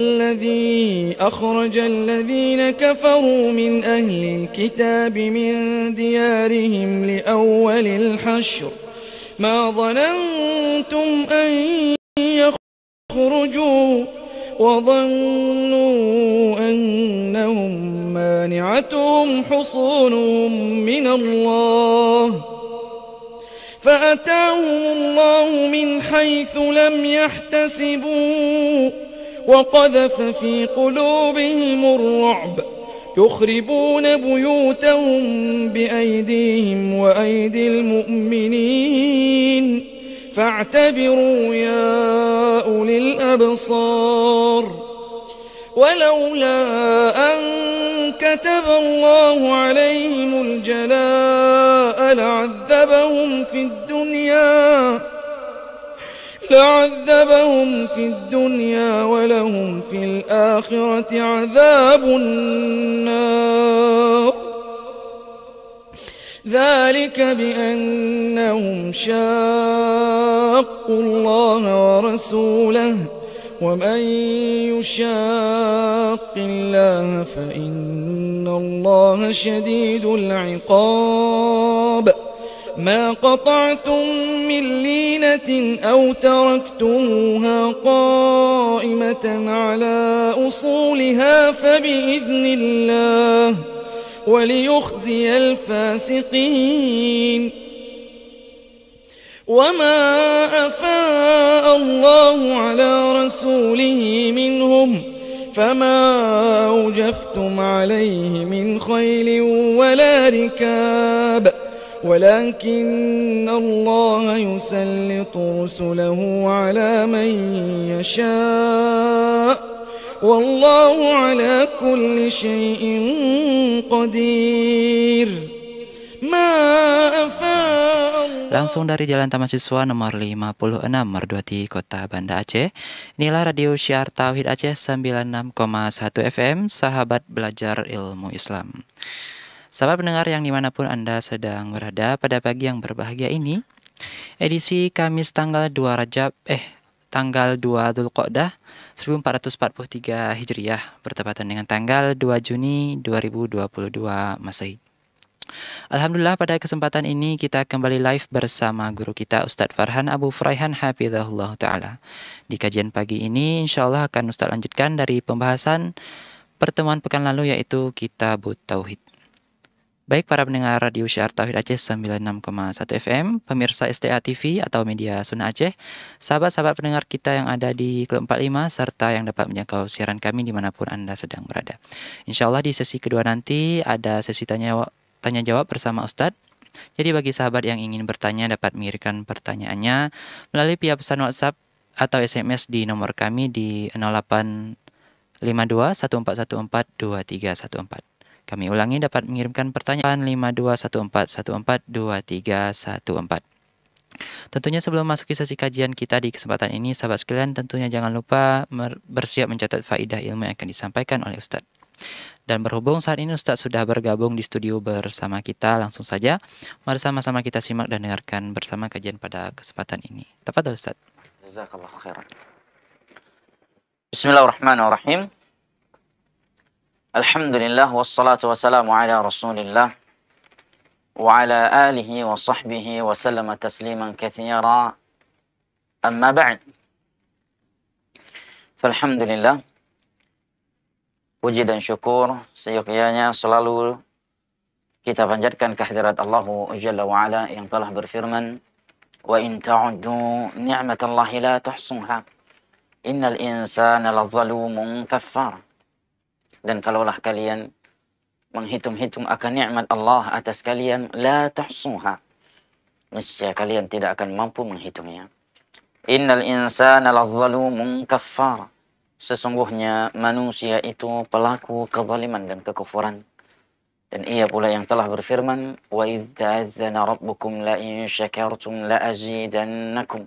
الذي أخرج الذين كفروا من أهل الكتاب من ديارهم لأول الحشر ما ظننتم أن يخرجوا وظنوا أنهم مانعتهم حصونهم من الله فأتاهم الله من حيث لم يحتسبوا وقذف في قلوبهم الرعب يخربون بيوتهم بأيديهم وأيدي المؤمنين فاعتبروا يا أولي الأبصار ولولا أن كتب الله عليهم الجلاء لعذبهم في الدنيا لعذبهم في الدنيا ولهم في الآخرة عذاب النار ذلك بأنهم شاقوا الله ورسوله ومن يشاق الله فإن الله شديد العقاب ما قطعتم من لينة أو تركتموها قائمة على أصولها فبإذن الله وليخزي الفاسقين وما أفاء الله على رسوله منهم فما أوجفتم عليه من خيل ولا ركاب ولكن الله يسلط رسله على من يشاء والله على كل شيء قدير ما أفاء Langsung dari Jalan Taman Siswa nomor 56 Merduati Kota Banda Aceh. Inilah Radio Syiar Tauhid Aceh 96,1 FM, sahabat belajar ilmu Islam. Sahabat pendengar yang dimanapun Anda sedang berada pada pagi yang berbahagia ini, edisi Kamis tanggal 2 Rajab, eh tanggal 2 Qodah 1443 Hijriah bertepatan dengan tanggal 2 Juni 2022 Masehi. Alhamdulillah pada kesempatan ini kita kembali live bersama guru kita Ustadz Farhan Abu Fraihan Hafizahullah Ta'ala. Di kajian pagi ini insya Allah akan Ustadz lanjutkan dari pembahasan pertemuan pekan lalu yaitu Kitab Tauhid. Baik para pendengar Radio Syar Tauhid Aceh 96,1 FM, pemirsa STA TV atau media Sunnah Aceh, sahabat-sahabat pendengar kita yang ada di Klub 45 serta yang dapat menjangkau siaran kami dimanapun Anda sedang berada. Insya Allah di sesi kedua nanti ada sesi tanya, tanya jawab bersama Ustadz. Jadi bagi sahabat yang ingin bertanya dapat mengirimkan pertanyaannya melalui via pesan WhatsApp atau SMS di nomor kami di 0852 1414 2314. Kami ulangi dapat mengirimkan pertanyaan 5214142314. Tentunya sebelum masuki sesi kajian kita di kesempatan ini, sahabat sekalian tentunya jangan lupa bersiap mencatat faidah ilmu yang akan disampaikan oleh Ustadz. Dan berhubung saat ini Ustadz sudah bergabung di studio bersama kita, langsung saja mari sama-sama kita simak dan dengarkan bersama kajian pada kesempatan ini. Tepat Ustadz. Jazakallah khairan. Bismillahirrahmanirrahim. الحمد لله والصلاة والسلام على رسول الله وعلى آله وصحبه وسلم تسليما كثيرا أما بعد فالحمد لله puji dan syukur seyogyanya selalu kita panjatkan kehadirat Allah Jalla wa ala yang telah berfirman wa in ta'uddu ni'matallahi la tuhsuha innal insana lazalumun kaffar Dan kalaulah kalian menghitung-hitung akan nikmat Allah atas kalian, la tahsuha. Niscaya kalian tidak akan mampu menghitungnya. Innal insana lazzalumun kaffar. Sesungguhnya manusia itu pelaku kezaliman dan kekufuran. Dan ia pula yang telah berfirman, "Wa idz rabbukum la in syakartum la azidannakum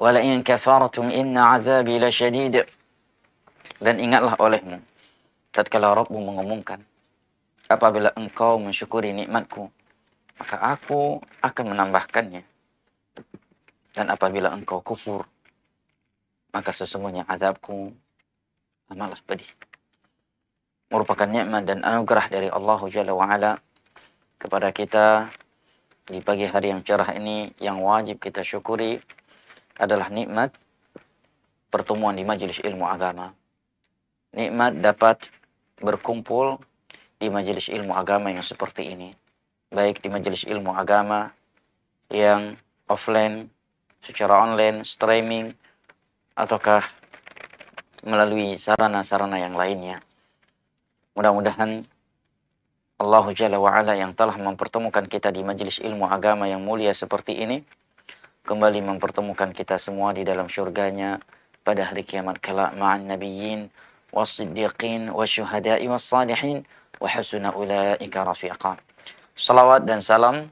wa la in kafartum inna 'adzabi lasyadid." Dan ingatlah olehmu, tatkala Rabbu mengumumkan, apabila engkau mensyukuri nikmatku, maka aku akan menambahkannya. Dan apabila engkau kufur, maka sesungguhnya azabku amatlah pedih. Merupakan nikmat dan anugerah dari Allah Jalla wa'ala kepada kita di pagi hari yang cerah ini yang wajib kita syukuri adalah nikmat pertemuan di majelis ilmu agama nikmat dapat berkumpul di majelis ilmu agama yang seperti ini. Baik di majelis ilmu agama yang offline, secara online, streaming, ataukah melalui sarana-sarana yang lainnya. Mudah-mudahan Allah Jalla wa'ala yang telah mempertemukan kita di majelis ilmu agama yang mulia seperti ini, kembali mempertemukan kita semua di dalam syurganya pada hari kiamat kelak ma'an nabiyyin والصديقين والشهداء والصالحين وحسن أولئك رفيقا Salawat dan salam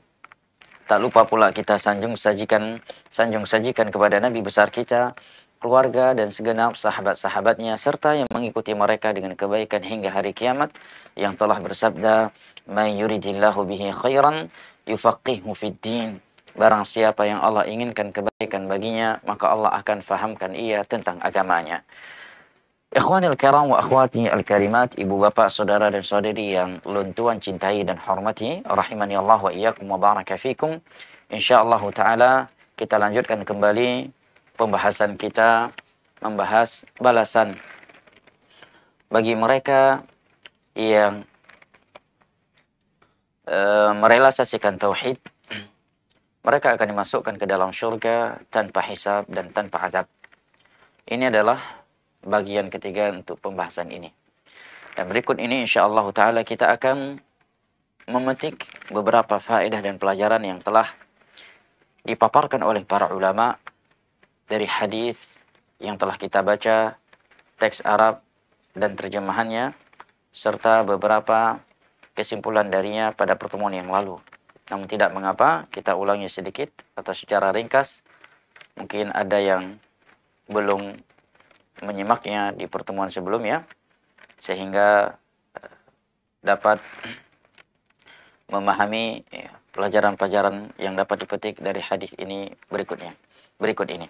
tak lupa pula kita sanjung sajikan sanjung sajikan kepada Nabi besar kita keluarga dan segenap sahabat-sahabatnya serta yang mengikuti mereka dengan kebaikan hingga hari kiamat yang telah bersabda may yuridillahu bihi khairan Yufaqihmu fid din barang siapa yang Allah inginkan kebaikan baginya maka Allah akan fahamkan ia tentang agamanya Ikhwanil karam wa akhwati al-karimat, ibu bapak, saudara dan saudari yang luntuan cintai dan hormati, rahimani Allah wa iyakum wa baraka fikum. Insyaallah taala kita lanjutkan kembali pembahasan kita membahas balasan bagi mereka yang uh, eh, merealisasikan tauhid mereka akan dimasukkan ke dalam surga tanpa hisab dan tanpa adab ini adalah bagian ketiga untuk pembahasan ini. Dan berikut ini insyaAllah Allah ta'ala kita akan memetik beberapa faedah dan pelajaran yang telah dipaparkan oleh para ulama dari hadis yang telah kita baca, teks Arab dan terjemahannya, serta beberapa kesimpulan darinya pada pertemuan yang lalu. Namun tidak mengapa, kita ulangi sedikit atau secara ringkas. Mungkin ada yang belum menyimaknya di pertemuan sebelumnya sehingga eh, dapat memahami ya, pelajaran-pelajaran yang dapat dipetik dari hadis ini berikutnya berikut ini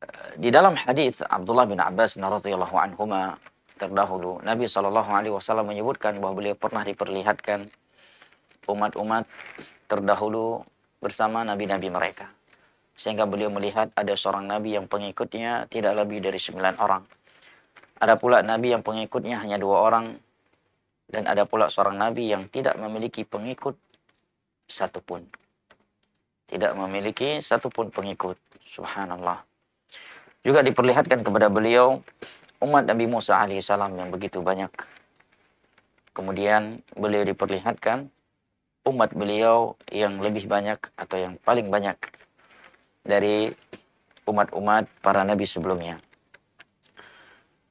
eh, di dalam hadis Abdullah bin Abbas radhiyallahu anhuma terdahulu Nabi Shallallahu alaihi wasallam menyebutkan bahwa beliau pernah diperlihatkan umat-umat terdahulu bersama nabi-nabi mereka sehingga beliau melihat ada seorang nabi yang pengikutnya tidak lebih dari sembilan orang. Ada pula nabi yang pengikutnya hanya dua orang. Dan ada pula seorang nabi yang tidak memiliki pengikut satupun. Tidak memiliki satupun pengikut. Subhanallah. Juga diperlihatkan kepada beliau umat Nabi Musa alaihissalam yang begitu banyak. Kemudian beliau diperlihatkan umat beliau yang lebih banyak atau yang paling banyak dari umat-umat para nabi sebelumnya.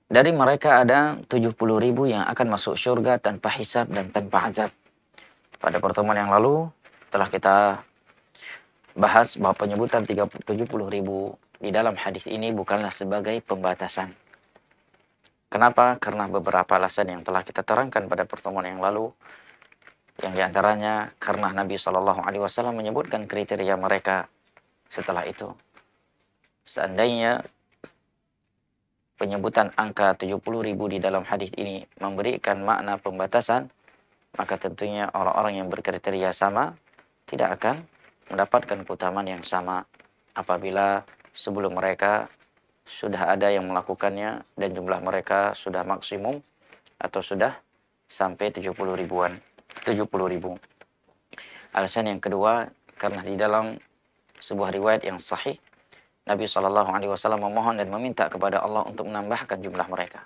Dari mereka ada 70 ribu yang akan masuk surga tanpa hisab dan tanpa azab. Pada pertemuan yang lalu telah kita bahas bahwa penyebutan 70 ribu di dalam hadis ini bukanlah sebagai pembatasan. Kenapa? Karena beberapa alasan yang telah kita terangkan pada pertemuan yang lalu. Yang diantaranya karena Nabi Shallallahu Alaihi Wasallam menyebutkan kriteria mereka setelah itu. Seandainya penyebutan angka 70 ribu di dalam hadis ini memberikan makna pembatasan, maka tentunya orang-orang yang berkriteria sama tidak akan mendapatkan keutamaan yang sama apabila sebelum mereka sudah ada yang melakukannya dan jumlah mereka sudah maksimum atau sudah sampai 70 ribuan, 70 ribu. Alasan yang kedua, karena di dalam sebuah riwayat yang sahih Nabi Shallallahu Alaihi Wasallam memohon dan meminta kepada Allah untuk menambahkan jumlah mereka.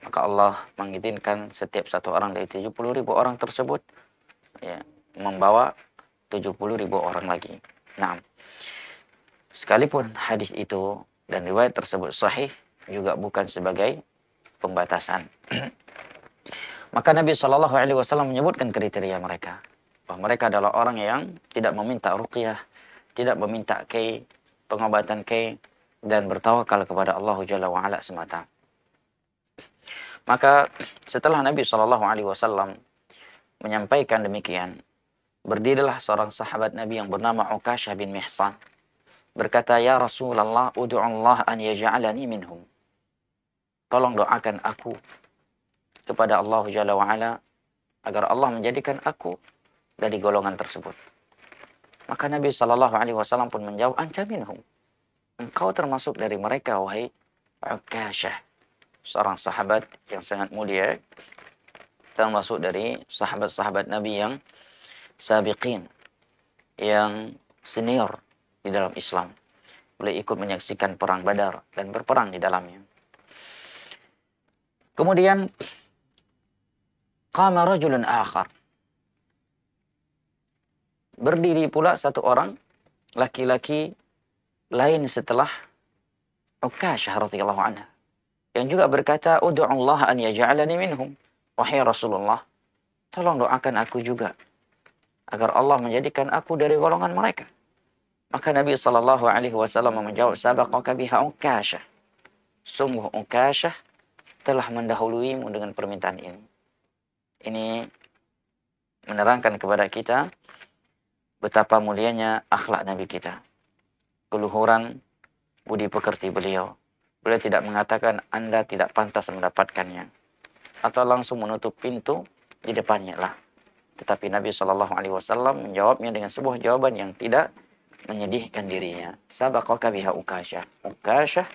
Maka Allah mengizinkan setiap satu orang dari 70 ribu orang tersebut ya, membawa 70 ribu orang lagi. Nah, sekalipun hadis itu dan riwayat tersebut sahih juga bukan sebagai pembatasan. Maka Nabi Shallallahu Alaihi Wasallam menyebutkan kriteria mereka bahwa mereka adalah orang yang tidak meminta ruqyah, tidak meminta kei, pengobatan kei, dan bertawakal kepada Allah Jalla wa'ala semata. Maka setelah Nabi Shallallahu Alaihi Wasallam menyampaikan demikian, berdirilah seorang sahabat Nabi yang bernama Ukashah bin Mihsan berkata, Ya Rasulullah, udu'allah an yaja'alani minhum. Tolong doakan aku kepada Allah Jalla wa'ala agar Allah menjadikan aku dari golongan tersebut. Maka Nabi Shallallahu Alaihi Wasallam pun menjawab, ancaminhum. Engkau termasuk dari mereka, wahai Ukasyah. Seorang sahabat yang sangat mulia. Termasuk dari sahabat-sahabat Nabi yang sabiqin. Yang senior di dalam Islam. Boleh ikut menyaksikan perang badar dan berperang di dalamnya. Kemudian, Qama rajulun akhar Berdiri pula satu orang laki-laki lain setelah Ukashah radhiyallahu anha yang juga berkata Allah an yaj'alani minhum wahai Rasulullah tolong doakan aku juga agar Allah menjadikan aku dari golongan mereka maka Nabi sallallahu alaihi wasallam menjawab sabaqaka biha Ukashah sungguh Ukashah telah mendahuluimu dengan permintaan ini ini menerangkan kepada kita betapa mulianya akhlak Nabi kita. Keluhuran budi pekerti beliau. Beliau tidak mengatakan Anda tidak pantas mendapatkannya. Atau langsung menutup pintu di depannya lah. Tetapi Nabi saw menjawabnya dengan sebuah jawaban yang tidak menyedihkan dirinya. Sabakoka biha ukasyah. Ukasyah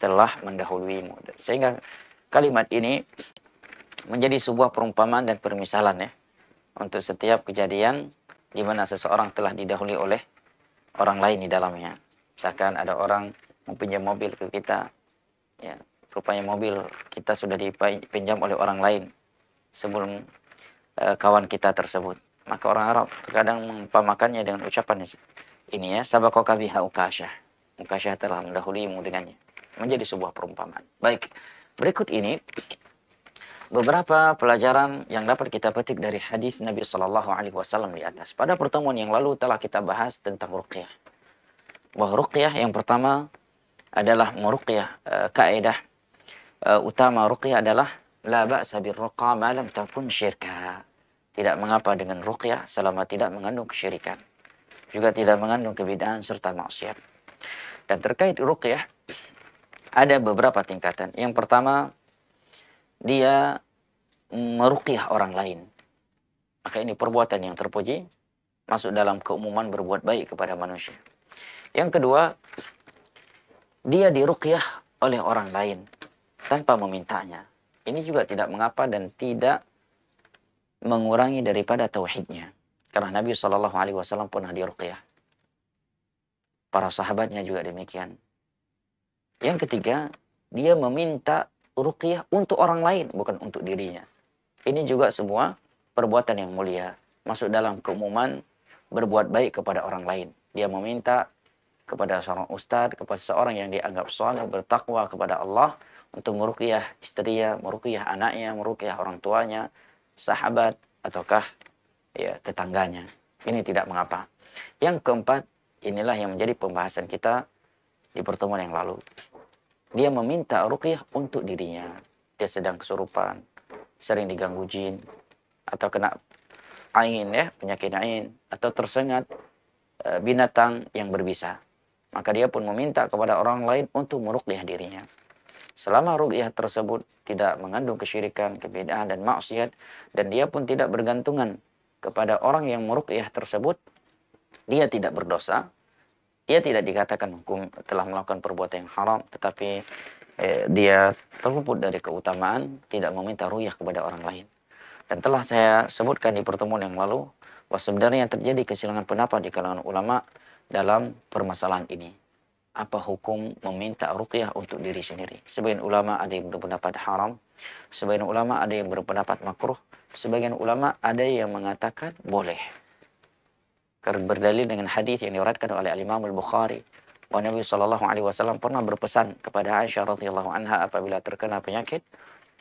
telah mendahuluimu. Sehingga kalimat ini menjadi sebuah perumpamaan dan permisalan ya. Untuk setiap kejadian di mana seseorang telah didahului oleh orang lain di dalamnya. Misalkan ada orang mempunyai mobil ke kita, ya, rupanya mobil kita sudah dipinjam oleh orang lain sebelum e, kawan kita tersebut. Maka orang Arab terkadang mengumpamakannya dengan ucapan ini ya, sabakoka biha ukashah, ukashah telah mendahulimu dengannya. Menjadi sebuah perumpamaan. Baik, berikut ini beberapa pelajaran yang dapat kita petik dari hadis Nabi Shallallahu Alaihi Wasallam di atas. Pada pertemuan yang lalu telah kita bahas tentang ruqyah. Bahwa ruqyah yang pertama adalah meruqyah e, eh, kaidah e, eh, utama ruqyah adalah la ba'sa birruqa malam lam takun syirka. Tidak mengapa dengan ruqyah selama tidak mengandung kesyirikan. Juga tidak mengandung kebidaan serta maksiat. Dan terkait ruqyah ada beberapa tingkatan. Yang pertama dia meruqyah orang lain. Maka ini perbuatan yang terpuji masuk dalam keumuman berbuat baik kepada manusia. Yang kedua, dia diruqyah oleh orang lain tanpa memintanya. Ini juga tidak mengapa dan tidak mengurangi daripada tauhidnya. Karena Nabi Shallallahu Alaihi Wasallam pernah diruqyah. Para sahabatnya juga demikian. Yang ketiga, dia meminta ruqyah untuk orang lain bukan untuk dirinya. Ini juga semua perbuatan yang mulia masuk dalam keumuman berbuat baik kepada orang lain. Dia meminta kepada seorang ustadz, kepada seorang yang dianggap soleh, bertakwa kepada Allah untuk meruqyah istrinya, meruqyah anaknya, meruqyah orang tuanya, sahabat ataukah ya tetangganya. Ini tidak mengapa. Yang keempat, inilah yang menjadi pembahasan kita di pertemuan yang lalu dia meminta ruqyah untuk dirinya. Dia sedang kesurupan, sering diganggu jin, atau kena ain ya, penyakit ain, atau tersengat eh, binatang yang berbisa. Maka dia pun meminta kepada orang lain untuk meruqyah dirinya. Selama ruqyah tersebut tidak mengandung kesyirikan, kebedaan, dan maksiat, dan dia pun tidak bergantungan kepada orang yang meruqyah tersebut, dia tidak berdosa, ia tidak dikatakan hukum telah melakukan perbuatan yang haram tetapi eh, dia terluput dari keutamaan tidak meminta ruyah kepada orang lain dan telah saya sebutkan di pertemuan yang lalu bahwa sebenarnya yang terjadi kesilangan pendapat di kalangan ulama dalam permasalahan ini apa hukum meminta ruqyah untuk diri sendiri. Sebagian ulama ada yang berpendapat haram, sebagian ulama ada yang berpendapat makruh, sebagian ulama ada yang mengatakan boleh berdalil dengan hadis yang diriwayatkan oleh Imam Al-Bukhari bahwa Nabi Shallallahu alaihi wasallam pernah berpesan kepada Aisyah radhiyallahu anha apabila terkena penyakit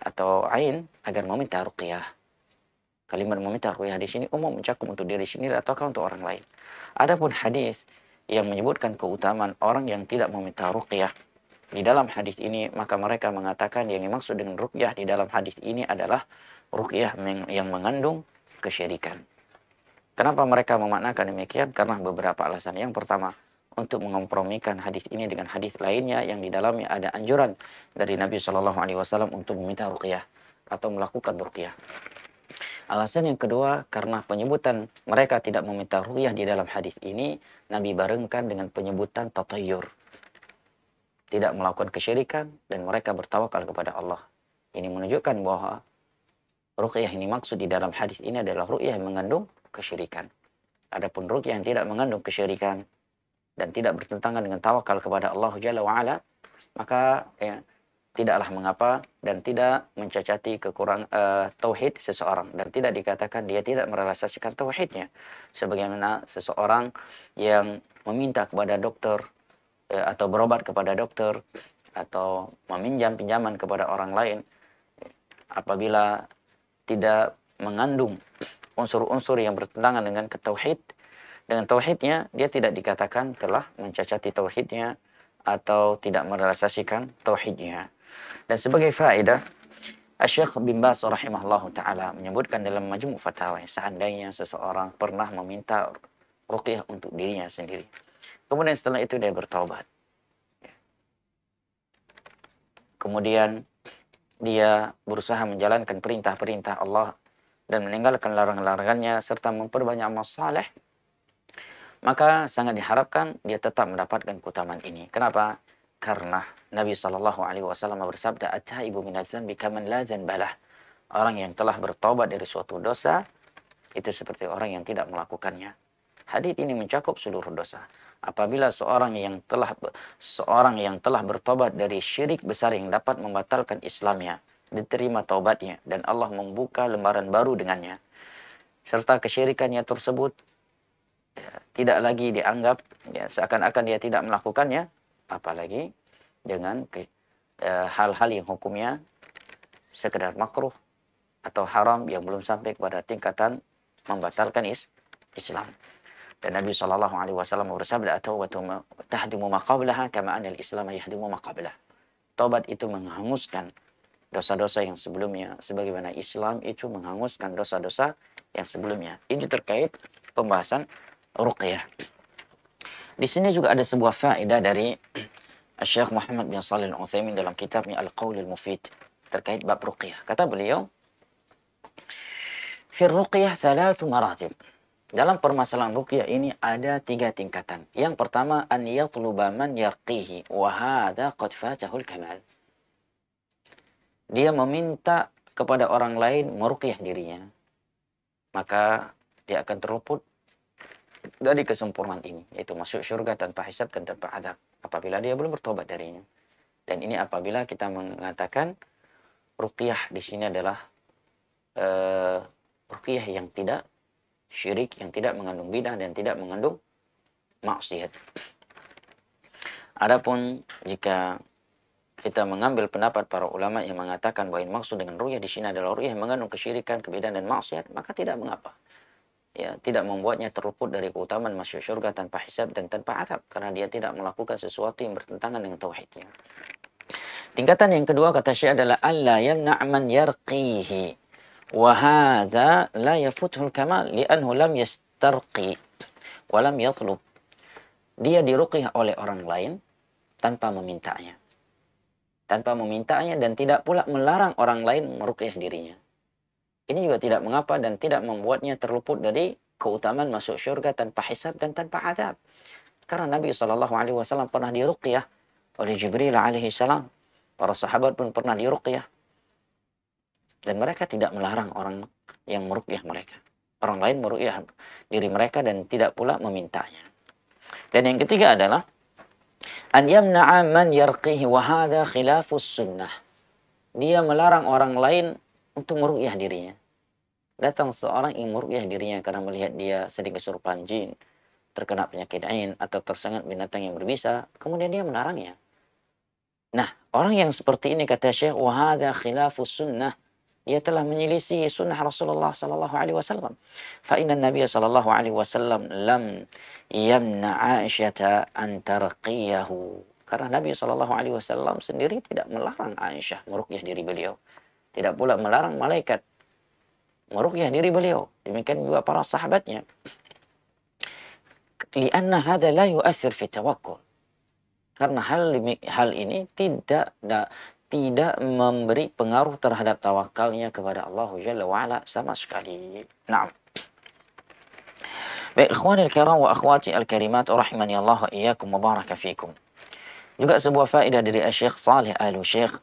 atau ain agar meminta ruqyah. Kalimat meminta ruqyah di sini umum mencakup untuk diri sendiri ataukah untuk orang lain. Adapun hadis yang menyebutkan keutamaan orang yang tidak meminta ruqyah di dalam hadis ini maka mereka mengatakan yang dimaksud dengan ruqyah di dalam hadis ini adalah ruqyah yang mengandung kesyirikan. Kenapa mereka memaknakan demikian? Karena beberapa alasan. Yang pertama, untuk mengompromikan hadis ini dengan hadis lainnya yang di dalamnya ada anjuran dari Nabi Shallallahu Alaihi Wasallam untuk meminta ruqyah atau melakukan ruqyah. Alasan yang kedua, karena penyebutan mereka tidak meminta ruqyah di dalam hadis ini, Nabi barengkan dengan penyebutan tatayur. Tidak melakukan kesyirikan dan mereka bertawakal kepada Allah. Ini menunjukkan bahwa ruqyah ini maksud di dalam hadis ini adalah ruqyah yang mengandung kesyirikan. Adapun rukyah yang tidak mengandung kesyirikan dan tidak bertentangan dengan tawakal kepada Allah Jalla wa'ala, maka ya, tidaklah mengapa dan tidak mencacati kekurang uh, tauhid seseorang dan tidak dikatakan dia tidak merealisasikan tauhidnya sebagaimana seseorang yang meminta kepada dokter uh, ya, atau berobat kepada dokter atau meminjam pinjaman kepada orang lain ya, apabila tidak mengandung unsur-unsur yang bertentangan dengan ketauhid dengan tauhidnya dia tidak dikatakan telah mencacati tauhidnya atau tidak merealisasikan tauhidnya dan sebagai faedah Syekh bin Bas rahimahullah taala menyebutkan dalam majmu fatwa seandainya seseorang pernah meminta ruqyah untuk dirinya sendiri kemudian setelah itu dia bertaubat kemudian dia berusaha menjalankan perintah-perintah Allah dan meninggalkan larangan-larangannya serta memperbanyak amal saleh, maka sangat diharapkan dia tetap mendapatkan keutamaan ini. Kenapa? Karena Nabi Shallallahu Alaihi Wasallam bersabda, "Ataibu minazan bikaman lazan balah." Orang yang telah bertobat dari suatu dosa itu seperti orang yang tidak melakukannya. Hadis ini mencakup seluruh dosa. Apabila seorang yang telah seorang yang telah bertobat dari syirik besar yang dapat membatalkan Islamnya, diterima taubatnya dan Allah membuka lembaran baru dengannya serta kesyirikannya tersebut ya, tidak lagi dianggap ya, seakan-akan dia tidak melakukannya apalagi dengan ya, hal-hal yang hukumnya sekedar makruh atau haram yang belum sampai kepada tingkatan membatalkan is Islam. Dan Nabi Shallallahu Alaihi Wasallam bersabda atau tahdimu maqablaha kama anil Islam yahdimu maqablah. taubat itu menghanguskan dosa-dosa yang sebelumnya sebagaimana Islam itu menghanguskan dosa-dosa yang sebelumnya. Ini terkait pembahasan ruqyah. Di sini juga ada sebuah faedah dari Syekh Muhammad bin Shalih Al-Utsaimin dalam kitabnya Al-Qaulul Mufid terkait bab ruqyah. Kata beliau, "Fi ruqyah thalathu maratib." Dalam permasalahan ruqyah ini ada tiga tingkatan. Yang pertama, an yatluba man yarqihi wa hadha qad fatahul kamal dia meminta kepada orang lain merukyah dirinya, maka dia akan terluput dari kesempurnaan ini, yaitu masuk surga tanpa hisab dan tanpa adab apabila dia belum bertobat darinya. Dan ini apabila kita mengatakan rukyah di sini adalah uh, eh, rukyah yang tidak syirik, yang tidak mengandung bidah dan tidak mengandung maksiat. Adapun jika kita mengambil pendapat para ulama yang mengatakan bahwa yang maksud dengan ruyah di sini adalah ruyah yang mengandung kesyirikan, kebedaan dan maksiat, maka tidak mengapa. Ya, tidak membuatnya terluput dari keutamaan masuk surga tanpa hisab dan tanpa atap karena dia tidak melakukan sesuatu yang bertentangan dengan tauhidnya. Tingkatan yang kedua kata Syekh adalah Allah yamna' man yarqihi wa hadza la kamal li'annahu lam yastarqi wa lam yathlub. Dia diruqyah oleh orang lain tanpa memintanya tanpa memintanya dan tidak pula melarang orang lain merukyah dirinya. Ini juga tidak mengapa dan tidak membuatnya terluput dari keutamaan masuk syurga tanpa hisab dan tanpa adab. Karena Nabi Shallallahu pernah diruqyah oleh Jibril alaihi salam. Para sahabat pun pernah diruqyah. Dan mereka tidak melarang orang yang merukyah mereka. Orang lain merukyah diri mereka dan tidak pula memintanya. Dan yang ketiga adalah An yamna'a man yarqihi wa hadha khilafus sunnah. Dia melarang orang lain untuk meruqyah dirinya. Datang seorang yang meruqyah dirinya karena melihat dia sering kesurupan jin, terkena penyakit ain atau tersengat binatang yang berbisa, kemudian dia melarangnya. Nah, orang yang seperti ini kata Syekh, wa hadha khilafus sunnah ia telah menyelisih sunnah Rasulullah sallallahu alaihi wasallam. Fa inna Nabiy sallallahu alaihi wasallam lam yamna Aisyah an tarqiyahu. Karena Nabi sallallahu alaihi wasallam sendiri tidak melarang Aisyah meruqyah diri beliau. Tidak pula melarang malaikat meruqyah diri beliau. Demikian juga para sahabatnya. karena hada la yu'assir fi tawakkul. Karena hal hal ini tidak tidak memberi pengaruh terhadap tawakalnya kepada Allah Jalla wa'ala sama sekali. Nah. Baik, ikhwani al-kiram wa akhwati al-karimat rahimani Allah wa mubaraka fikum. Juga sebuah faedah dari Syekh Saleh Al-Syekh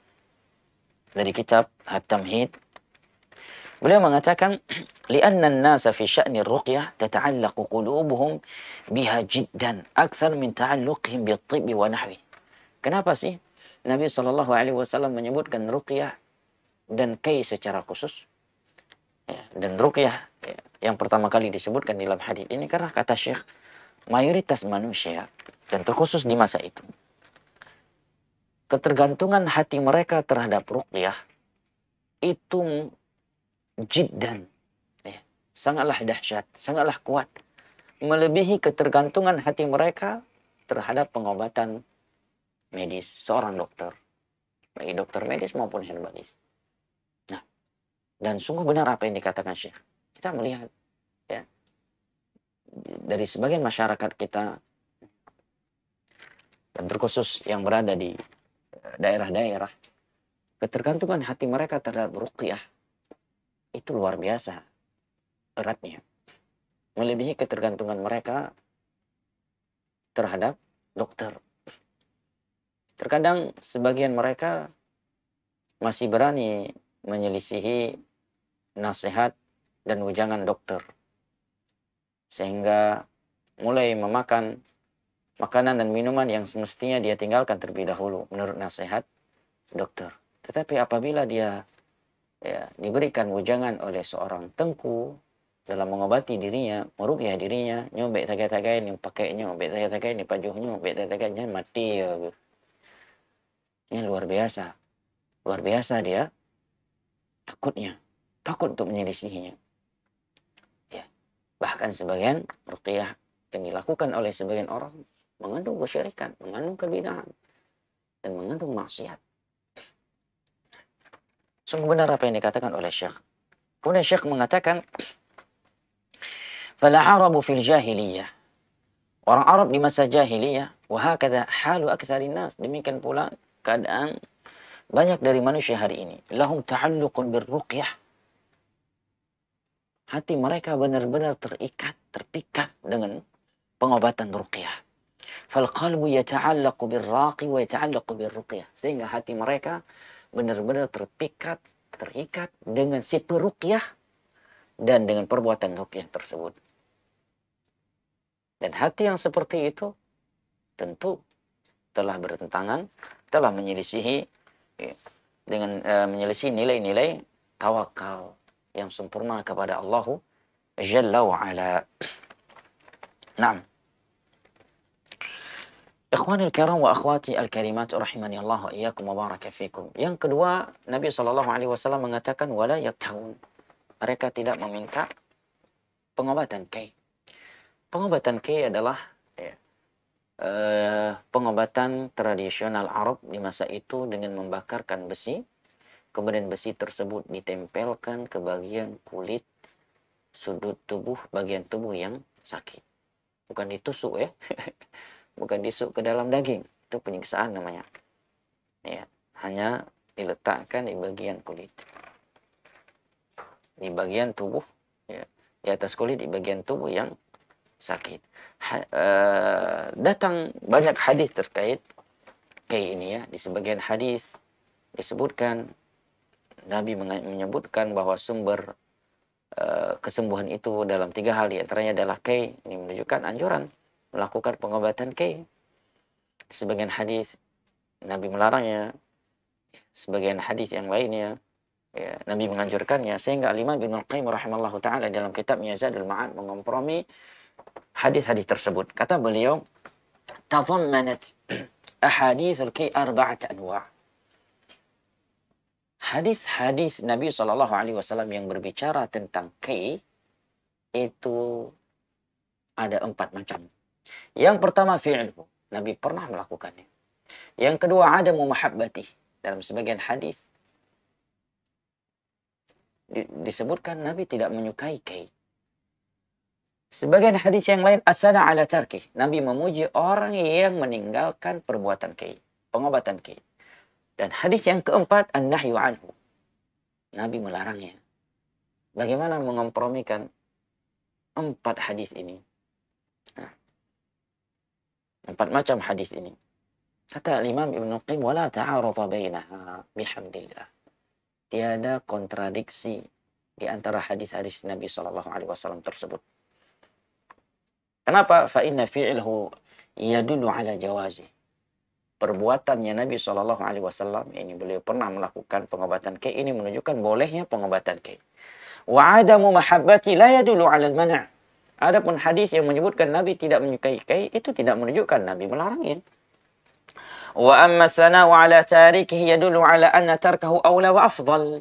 dari kitab at Beliau mengatakan, "Lianna an-nasa fi sya'ni ar-ruqyah tata'allaqu qulubuhum biha jiddan akthar min ta'alluqihim Kenapa sih Nabi Shallallahu Alaihi Wasallam menyebutkan ruqyah dan kai secara khusus ya, dan ruqyah ya, yang pertama kali disebutkan dalam hadis ini karena kata Syekh mayoritas manusia dan terkhusus di masa itu ketergantungan hati mereka terhadap ruqyah itu jiddan ya, sangatlah dahsyat sangatlah kuat melebihi ketergantungan hati mereka terhadap pengobatan medis, seorang dokter, baik dokter medis maupun herbalis. Nah, dan sungguh benar apa yang dikatakan Syekh. Kita melihat ya dari sebagian masyarakat kita dan terkhusus yang berada di eh, daerah-daerah ketergantungan hati mereka terhadap ruqyah itu luar biasa eratnya melebihi ketergantungan mereka terhadap dokter Terkadang sebagian mereka masih berani menyelisihi nasihat dan ujangan dokter. Sehingga mulai memakan makanan dan minuman yang semestinya dia tinggalkan terlebih dahulu menurut nasihat dokter. Tetapi apabila dia ya, diberikan ujangan oleh seorang tengku dalam mengobati dirinya, merukyah dirinya, nyobek tagai-tagai ini pakainya, nyobek tagai-tagai ini pajuhnya, nyobek tagai-tagainya mati ya. Gitu. Ini ya, luar biasa. Luar biasa dia takutnya. Takut untuk menyelisihinya. Ya. Bahkan sebagian ruqiyah yang dilakukan oleh sebagian orang mengandung kesyirikan, mengandung kebinahan, dan mengandung maksiat. Sungguh benar apa yang dikatakan oleh Syekh. Kemudian Syekh mengatakan, Fala Arabu fil jahiliyah. Orang Arab di masa jahiliyah, wahakadha halu aktsarin nas. Demikian pula Keadaan banyak dari manusia hari ini lahum ta'alluqun birruqyah. Hati mereka benar-benar terikat, terpikat dengan pengobatan ruqyah. Falqalbu qalbu yata'allaqu birraqi wa yata'allaqu birruqyah. Sehingga hati mereka benar-benar terpikat, terikat dengan si peruqyah dan dengan perbuatan ruqyah tersebut. Dan hati yang seperti itu tentu telah bertentangan telah menyelisihi ya, dengan e, eh, menyelisih nilai-nilai tawakal yang sempurna kepada Allah Jalla wa ala. Naam. Ikhwanil karam wa akhwati al-karimat rahimani Allah wa iyyakum wa baraka fikum. Yang kedua, Nabi sallallahu alaihi wasallam mengatakan wala yaktahun. Mereka tidak meminta pengobatan kai. Pengobatan kai adalah eh, pengobatan tradisional Arab di masa itu dengan membakarkan besi. Kemudian besi tersebut ditempelkan ke bagian kulit sudut tubuh, bagian tubuh yang sakit. Bukan ditusuk ya. Bukan disuk ke dalam daging. Itu penyiksaan namanya. Ya, hanya diletakkan di bagian kulit. Di bagian tubuh ya, di atas kulit di bagian tubuh yang sakit. Ha, uh, datang banyak hadis terkait kayak ini ya. Di sebagian hadis disebutkan Nabi menyebutkan bahwa sumber uh, kesembuhan itu dalam tiga hal antaranya adalah kay ini menunjukkan anjuran melakukan pengobatan kay sebagian hadis Nabi melarangnya sebagian hadis yang lainnya ya, Nabi menganjurkannya sehingga Imam bin Al-Qayyim rahimallahu taala dalam kitabnya Zadul Ma'ad mengompromi hadis-hadis tersebut. Kata beliau, tazammanat ahadith al-ki arba'at anwa. Hadis-hadis Nabi Shallallahu Alaihi Wasallam yang berbicara tentang ki itu ada empat macam. Yang pertama fi'ilhu. Nabi pernah melakukannya. Yang kedua ada muhabbati Dalam sebagian hadis disebutkan Nabi tidak menyukai kei. Sebagian hadis yang lain asana ala tarkih. Nabi memuji orang yang meninggalkan perbuatan kei, pengobatan kei. Dan hadis yang keempat an-nahyu anhu. Nabi melarangnya. Bagaimana mengompromikan empat hadis ini? Nah, empat macam hadis ini. Kata Imam Ibn Qim, "Wala ta'arudha bainaha bihamdillah." Tiada kontradiksi di antara hadis-hadis Nabi saw alaihi wasallam tersebut. Kenapa? Fa inna fi'ilhu yadullu ala jawazi. Perbuatannya Nabi Shallallahu Alaihi Wasallam ini beliau pernah melakukan pengobatan kei ini menunjukkan bolehnya pengobatan kei. Wa adamu mahabbati la yadullu ala mana. Adapun hadis yang menyebutkan Nabi tidak menyukai kei itu tidak menunjukkan Nabi melarangnya. Wa amma sana wa ala tarikihi yadullu ala anna tarkahu awla wa afdal.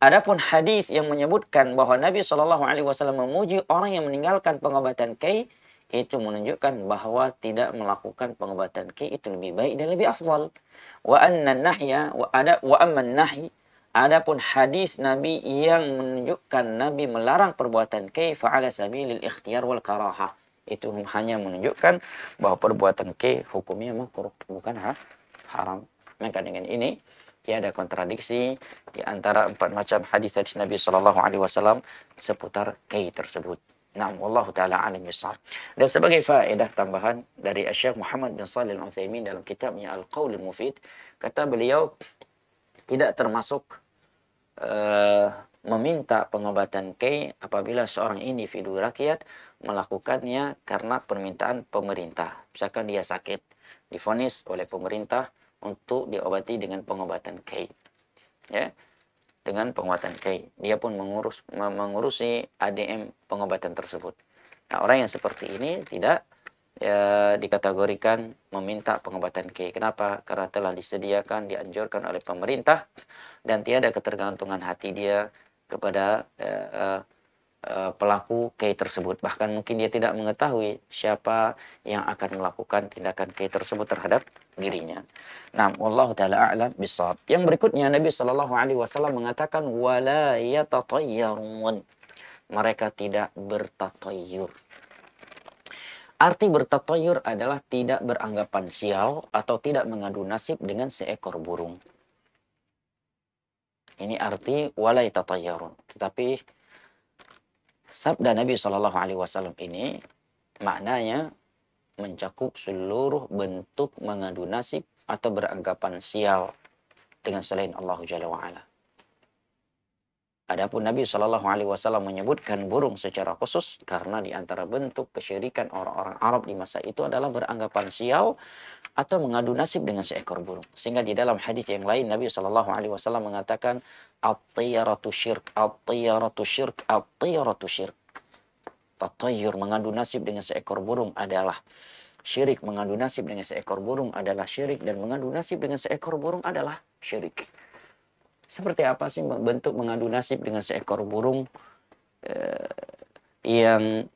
Adapun hadis yang menyebutkan bahwa Nabi Shallallahu Alaihi Wasallam memuji orang yang meninggalkan pengobatan kei itu menunjukkan bahwa tidak melakukan pengobatan kei itu lebih baik dan lebih afdal. Wa anna nahya wa ada wa amman nahi adapun hadis Nabi yang menunjukkan Nabi melarang perbuatan kei fa'ala sabilil ikhtiar wal karaha. Itu hanya menunjukkan bahwa perbuatan kei hukumnya makruh bukan haram. Maka dengan ini Ya, ada kontradiksi di antara empat macam hadis dari Nabi Shallallahu Alaihi Wasallam seputar kei tersebut. Nah, Allah Ta'ala alim Dan sebagai faedah tambahan dari Syekh Muhammad bin Salih Al-Uthaymin dalam kitabnya al Qaul Mufid, kata beliau tidak termasuk uh, meminta pengobatan kei apabila seorang individu rakyat melakukannya karena permintaan pemerintah. Misalkan dia sakit, difonis oleh pemerintah untuk diobati dengan pengobatan kai Ya. Dengan pengobatan kai Dia pun mengurus mengurusi ADM pengobatan tersebut. Nah, orang yang seperti ini tidak ya, dikategorikan meminta pengobatan kai Kenapa? Karena telah disediakan, dianjurkan oleh pemerintah dan tiada ketergantungan hati dia kepada ya, uh, Eh, pelaku K tersebut. Bahkan mungkin dia tidak mengetahui siapa yang akan melakukan tindakan K tersebut terhadap dirinya. Nah, wallahu taala a'lam bisawab. Yang berikutnya Nabi Shallallahu alaihi wasallam mengatakan wala yatatayyarun. Mereka tidak bertatayur. Arti bertatayur adalah tidak beranggapan sial atau tidak mengadu nasib dengan seekor burung. Ini arti walai tatayarun. Tetapi sabda Nabi Shallallahu Alaihi Wasallam ini maknanya mencakup seluruh bentuk mengadu nasib atau beranggapan sial dengan selain Allah Jalla wa'ala. Adapun Nabi Shallallahu Alaihi Wasallam menyebutkan burung secara khusus karena di antara bentuk kesyirikan orang-orang Arab di masa itu adalah beranggapan sial atau mengadu nasib dengan seekor burung. Sehingga di dalam hadis yang lain Nabi Shallallahu Alaihi Wasallam mengatakan at-tiyaratu syirk, at-tiyaratu syirk, at-tiyaratu syirk. Tatayur mengadu nasib dengan seekor burung adalah syirik, mengadu nasib dengan seekor burung adalah syirik dan mengadu nasib dengan seekor burung adalah syirik. Seperti apa sih bentuk mengadu nasib dengan seekor burung eh, yang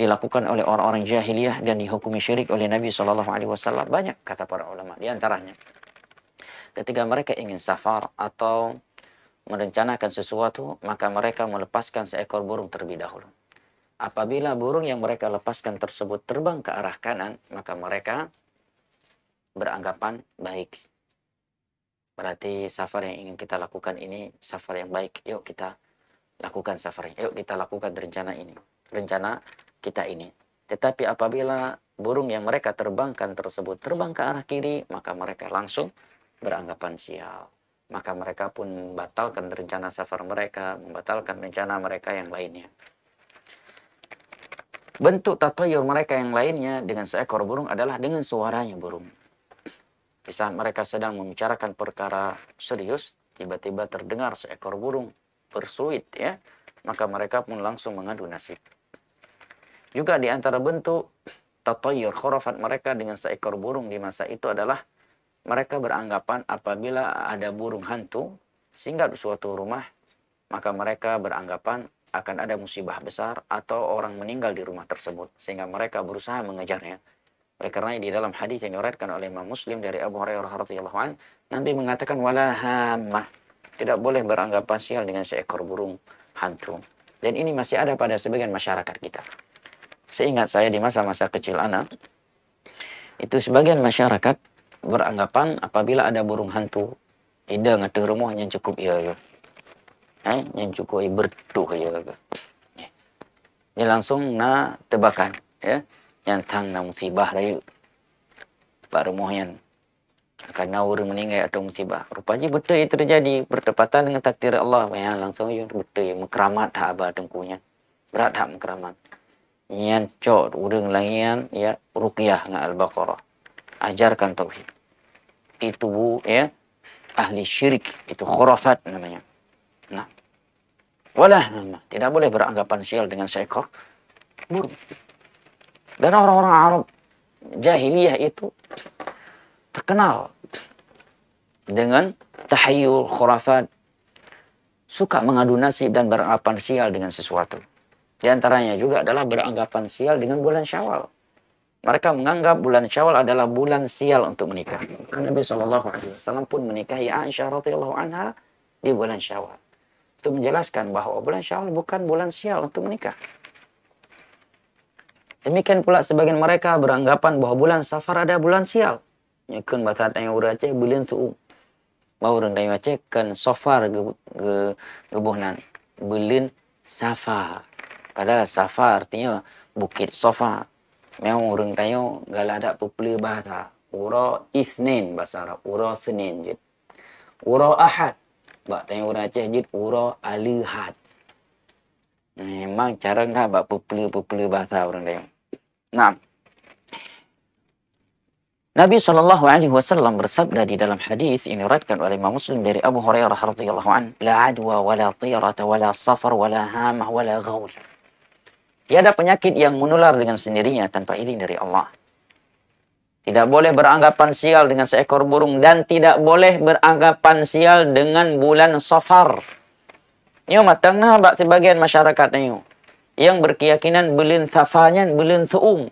dilakukan oleh orang-orang jahiliyah dan dihukumi syirik oleh Nabi Shallallahu Alaihi Wasallam banyak kata para ulama diantaranya ketika mereka ingin safar atau merencanakan sesuatu maka mereka melepaskan seekor burung terlebih dahulu apabila burung yang mereka lepaskan tersebut terbang ke arah kanan maka mereka beranggapan baik Berarti safar yang ingin kita lakukan ini safar yang baik. Yuk kita lakukan safar. Yuk kita lakukan rencana ini. Rencana kita ini. Tetapi apabila burung yang mereka terbangkan tersebut terbang ke arah kiri, maka mereka langsung beranggapan sial. Maka mereka pun batalkan rencana safar mereka, membatalkan rencana mereka yang lainnya. Bentuk tatoyur mereka yang lainnya dengan seekor burung adalah dengan suaranya burung di saat mereka sedang membicarakan perkara serius, tiba-tiba terdengar seekor burung bersuit ya, maka mereka pun langsung mengadu nasib. Juga di antara bentuk tatoyur khurafat mereka dengan seekor burung di masa itu adalah mereka beranggapan apabila ada burung hantu singgah di suatu rumah, maka mereka beranggapan akan ada musibah besar atau orang meninggal di rumah tersebut sehingga mereka berusaha mengejarnya oleh karena di dalam hadis yang diriwayatkan oleh Imam Muslim dari Abu Hurairah radhiyallahu an, Nabi mengatakan wala hamah. Tidak boleh beranggapan sial dengan seekor burung hantu. Dan ini masih ada pada sebagian masyarakat kita. Seingat saya di masa-masa kecil anak, itu sebagian masyarakat beranggapan apabila ada burung hantu, ida ngatih rumah yang cukup iya ya. Eh, yang cukup ya, bertuh ya, ya. Ini langsung na tebakan ya yang tang na musibah rayu baru moyan karena orang meninggal atau musibah rupanya betul yang terjadi bertepatan dengan takdir Allah ya langsung yang betul yang mengkeramat hak abah tengkunya berat hak mengkeramat yang cok orang langian ya ruqyah dengan al-baqarah ajarkan tauhid itu bu ya ahli syirik itu khurafat namanya nah Walah, tidak boleh beranggapan sial dengan seekor burung. Dan orang-orang Arab jahiliyah itu terkenal dengan tahayyul khurafat suka mengadu nasib dan beranggapan sial dengan sesuatu. Di antaranya juga adalah beranggapan sial dengan bulan Syawal. Mereka menganggap bulan Syawal adalah bulan sial untuk menikah. Karena Nabi Shallallahu Alaihi Wasallam pun menikahi Aisyah radhiyallahu anha di bulan Syawal. Itu menjelaskan bahwa bulan Syawal bukan bulan sial untuk menikah. Demikian pula sebagian mereka beranggapan bahwa bulan Safar ada bulan sial. Nyekeun batat tanya urang aceh bulan tu. Mau urang daya aceh kan Safar ge ge gebuhnan. Bulan Safar. Padahal Safar artinya bukit Safa. Memang orang tanya, gala ada pepeli bahasa. Uro Isnin bahasa Arab. Uro Senin je. Uro Ahad. Bak tanya urang aceh je uro Alihad. Memang cara enggak bak pepeli-pepeli bahasa orang tanya. Nah, Nabi Shallallahu Alaihi Wasallam bersabda di dalam hadis ini diriwayatkan oleh Imam Muslim dari Abu Hurairah radhiyallahu an, la adwa wala tirata wala safar wala hamah wala ghaul. Tiada penyakit yang menular dengan sendirinya tanpa izin dari Allah. Tidak boleh beranggapan sial dengan seekor burung dan tidak boleh beranggapan sial dengan bulan safar. Nyo matang sebagian masyarakat nyo. yang berkeyakinan belin safa,nya belin suum.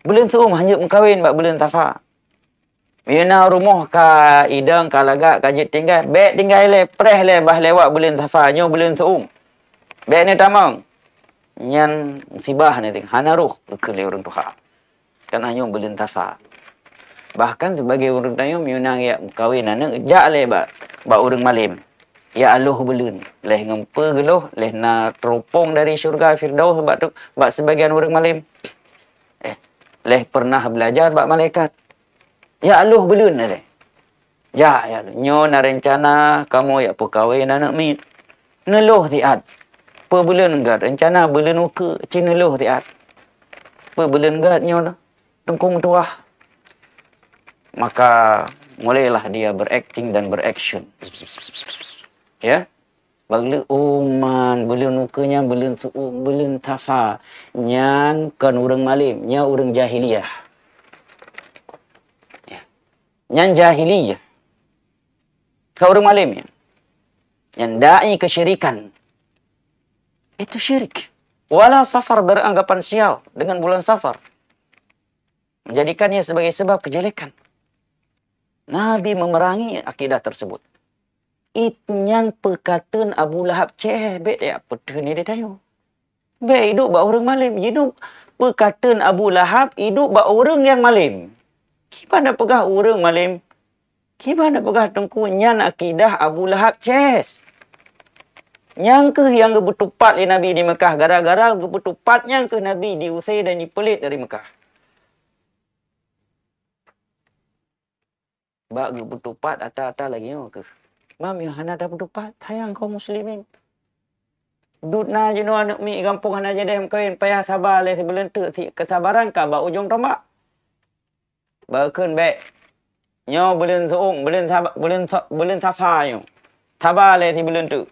Belin suum hanya mengkawin bak belin safa. Mina rumah ka idang ka lagak ka jit tinggal. Bek tinggal le preh le bah lewat belin safa nyo belin suum. Bek ni tamang. Nyan musibah ni ting. Hanaruh ke le urung tuha. Kan hanya belin safa. Bahkan sebagai orang tayum, Yunang ya kawin anak, jak le bak, bak urung malim ya Allah belun leh ngempe geloh leh na teropong dari syurga firdaus sebab tu sebab sebagian orang malim eh leh pernah belajar bab malaikat ya Allah belun lah leh ya ya nyo na rencana kamu ya pukawin anak mit neloh tiat pe belun gar rencana belun uke cineloh tiat pe belun gar nyo na lah? tengkung tuah maka mulailah dia beracting dan beraction. Bzz, bzz, bzz, bzz. ya Bagla uman, belum nukanya, belum su'u, belum tafa. Nyan kan orang malim, nyan orang jahiliyah. Ya. Nyan jahiliyah. Kau orang malim ya. Nyan da'i kesyirikan. Itu syirik. Wala safar beranggapan sial dengan bulan safar. Menjadikannya sebagai sebab kejelekan. Nabi memerangi akidah tersebut. Itnyan perkataan Abu Lahab Cheh, baik dia apa ni dia tanya. Baik hidup buat orang malim. hidup perkataan Abu Lahab hidup buat orang yang malim. Gimana pegah orang malim? Gimana pegah tengku nyan akidah Abu Lahab Cheh? Yang ke yang kebetupat di Nabi di Mekah. Gara-gara kebetupatnya ke Nabi di diusir dan di Pelit dari Mekah. Bak kebetupat atas-atas lagi. Ya, ke? Mam Yohana dah berdupa tayang kau muslimin. Dudna je no anak mi kampung hana je dem kain payah sabar le lah, si belentu si kesabaran ka ba ujung tombak. Ba keun be. Nyo belen soong belen sabar belen so belen safa yo. Sabar le si belentu.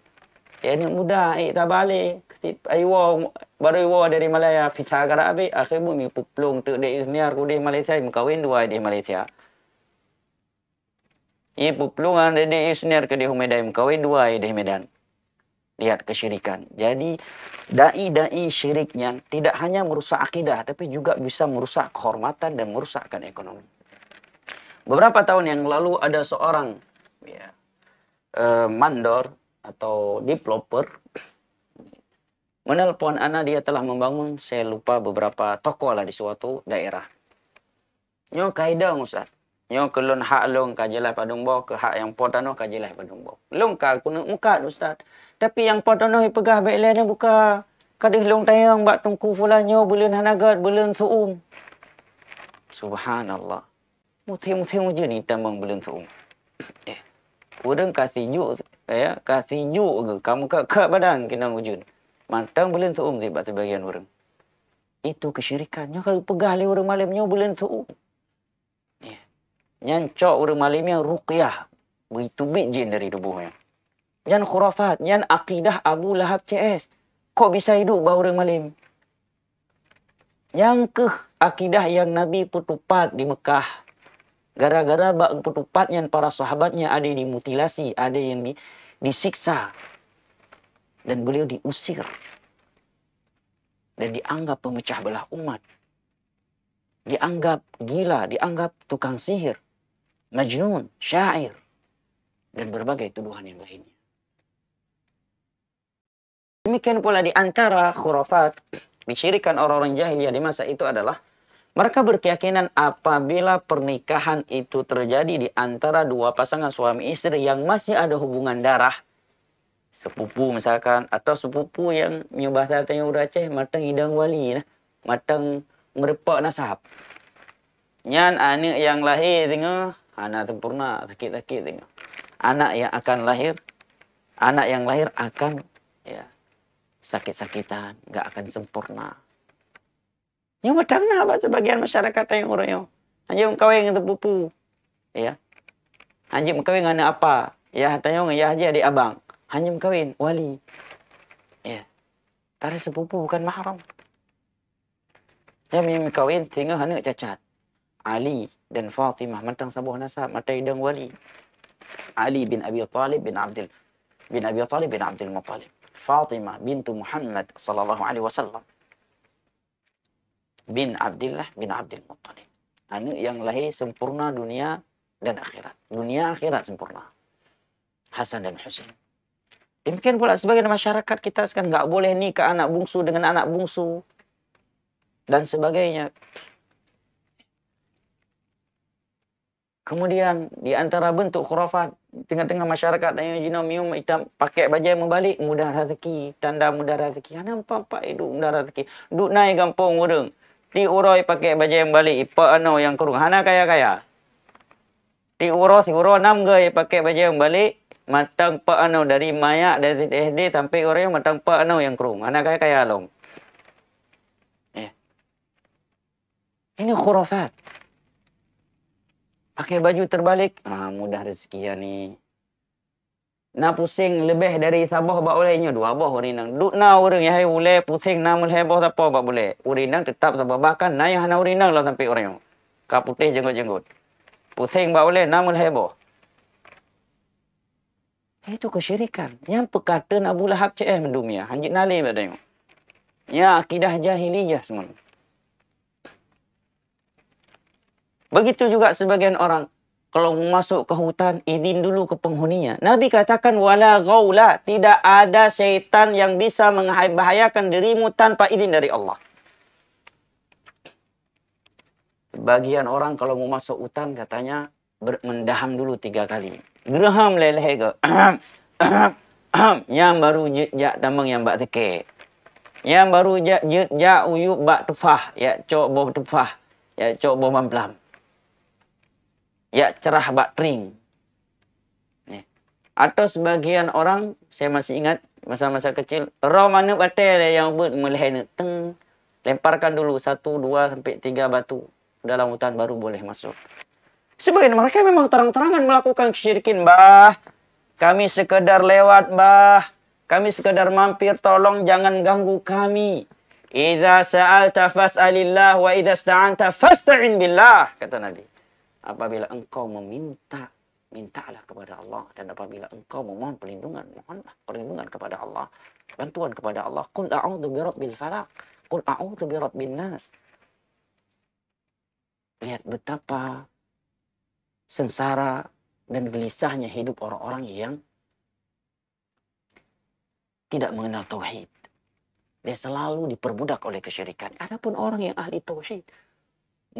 Ya nak muda ai sabar le ketip ai wo baru wo dari Malaysia, pisah gara abe akhir mu mi puplung tu de isniar ku de Malaysia mi kawin dua de Malaysia. i puplungan dede isner ke humedaim. kawe dua deh medan lihat kesyirikan jadi dai dai syiriknya tidak hanya merusak akidah tapi juga bisa merusak kehormatan dan merusakkan ekonomi beberapa tahun yang lalu ada seorang ya, eh, mandor atau developer menelpon anak dia telah membangun saya lupa beberapa toko lah di suatu daerah. Nyo kaida Ustaz. Yang kelon hak long kajilah padung bo ke hak yang potano kajilah padung bo. Long ka kuno muka ustaz. Tapi yang potano i pegah baik lain buka. Kadih long tayang bak tungku fulanya bulan hanagat bulan suum. Subhanallah. Mutih mutih mutih ni tambang bulan suum. Eh. Udang kasih ju ya eh, kasih ke kamu ka ka badan kena ujun. Mantang bulan suum sebab sebagian orang. Itu kesyirikannya kalau pegah le orang malamnya bulan suum. Yang nyanca orang yang ruqyah begitu jin dari tubuhnya Yang khurafat yang akidah Abu Lahab CS kok bisa hidup bau orang malim yang ke akidah yang Nabi putupat di Mekah gara-gara bak putupat yang para sahabatnya ada yang dimutilasi ada yang di, disiksa dan beliau diusir dan dianggap pemecah belah umat dianggap gila dianggap tukang sihir Majnun, syair, dan berbagai tuduhan yang lainnya. Demikian pula di antara khurafat, dicirikan orang-orang jahiliyah di masa itu adalah mereka berkeyakinan apabila pernikahan itu terjadi di antara dua pasangan suami istri yang masih ada hubungan darah, sepupu misalkan, atau sepupu yang nyubah yang uraceh matang hidang wali, matang merepak nasab. Nyan anak yang lahir tengok. Anak sempurna. Sakit-sakit tengok. Anak yang akan lahir. Anak yang lahir akan ya sakit-sakitan. Gak akan sempurna. Yang wedang apa sebagian masyarakat yang orangnya. Hanya kawin dengan pupu. Ya. Anjing kawin dengan apa? Ya, tanya orang, ya aja adik abang. Hanya kawin, wali. Ya. Karena sepupu bukan mahram. Dia mengkawin tinggal anak cacat. Ali dan Fatimah matang sabuh nasab matai dang wali Ali bin Abi Talib bin Abdul bin Abi Talib bin Abdul Muttalib Fatimah bintu Muhammad sallallahu alaihi wasallam bin Abdullah bin Abdul Muttalib anu yang lahir sempurna dunia dan akhirat dunia akhirat sempurna Hasan dan Husain Mungkin pula sebagian masyarakat kita sekarang nggak boleh nikah anak bungsu dengan anak bungsu dan sebagainya. Kemudian di antara bentuk khurafat tengah-tengah masyarakat dan yang jinam minum hitam pakai bajai membalik mudah rezeki tanda mudah rezeki ana empat-empat itu mudah rezeki duk naik kampung orang ti urai pakai bajai membalik ipa ana yang kurung ana kaya-kaya ti urai si urai enam gay pakai baju yang balik, matang pa ana dari mayak dari SD sampai orang yang matang pa ana yang kurung ana kaya-kaya long eh ini khurafat pakai baju terbalik. Ah, mudah rezeki ya ni. Nak pusing lebih dari sabah bak olehnya dua bah orang nang. Duk na orang yang boleh pusing nak mulai bah apa bak boleh. Orang nang tetap sabah bahkan naik yang orang nang lah sampai orang. Kau putih jenggot-jenggot. Pusing bak oleh nak mulai bah. Itu eh, kesyirikan. Yang perkata nak bulah hak cek eh mendumia. Ya. Hanjit nalih pada tengok. Ya akidah jahiliyah semua. Begitu juga sebagian orang kalau mau masuk ke hutan izin dulu ke penghuninya. Nabi katakan wala gaula tidak ada setan yang bisa membahayakan dirimu tanpa izin dari Allah. Bagian orang kalau mau masuk hutan katanya mendaham dulu tiga kali. Geraham leleh yang baru jat damang yang bak teke. Yang baru jak jat uyuk bak tufah, ya cok bo tufah, ya cok bo mamplam ya cerah bak kering. Nih. Ya. Atau sebagian orang, saya masih ingat masa-masa kecil, roh mana yang buat mulai teng lemparkan dulu satu, dua, sampai tiga batu dalam hutan baru boleh masuk. Sebagian mereka memang terang-terangan melakukan kesyirikin, bah. Kami sekedar lewat, bah. Kami sekedar mampir, tolong jangan ganggu kami. Idza sa'alta fas'alillah wa idza sta'anta fasta'in billah, kata Nabi apabila engkau meminta mintalah kepada Allah dan apabila engkau memohon perlindungan mohonlah perlindungan kepada Allah bantuan kepada Allah qul a'udzu birabbil falaq qul a'udzu birabbin nas lihat betapa sengsara dan gelisahnya hidup orang-orang yang tidak mengenal tauhid dia selalu diperbudak oleh kesyirikan adapun orang yang ahli tauhid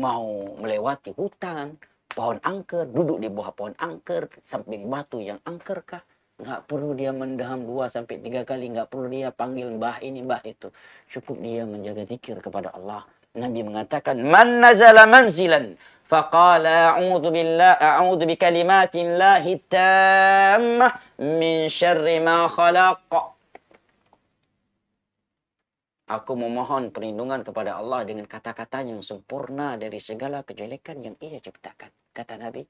mau melewati hutan pohon angker, duduk di bawah pohon angker, samping batu yang angkerkah. Enggak perlu dia mendaham dua sampai tiga kali. Enggak perlu dia panggil bah ini, bah itu. Cukup dia menjaga zikir kepada Allah. Nabi mengatakan, Man nazala manzilan, faqala a'udhu billah, a'udhu bi kalimatin lahi tamah, min syarri ma khalaqa. Aku memohon perlindungan kepada Allah dengan kata-katanya yang sempurna dari segala kejelekan yang ia ciptakan. Kata Nabi,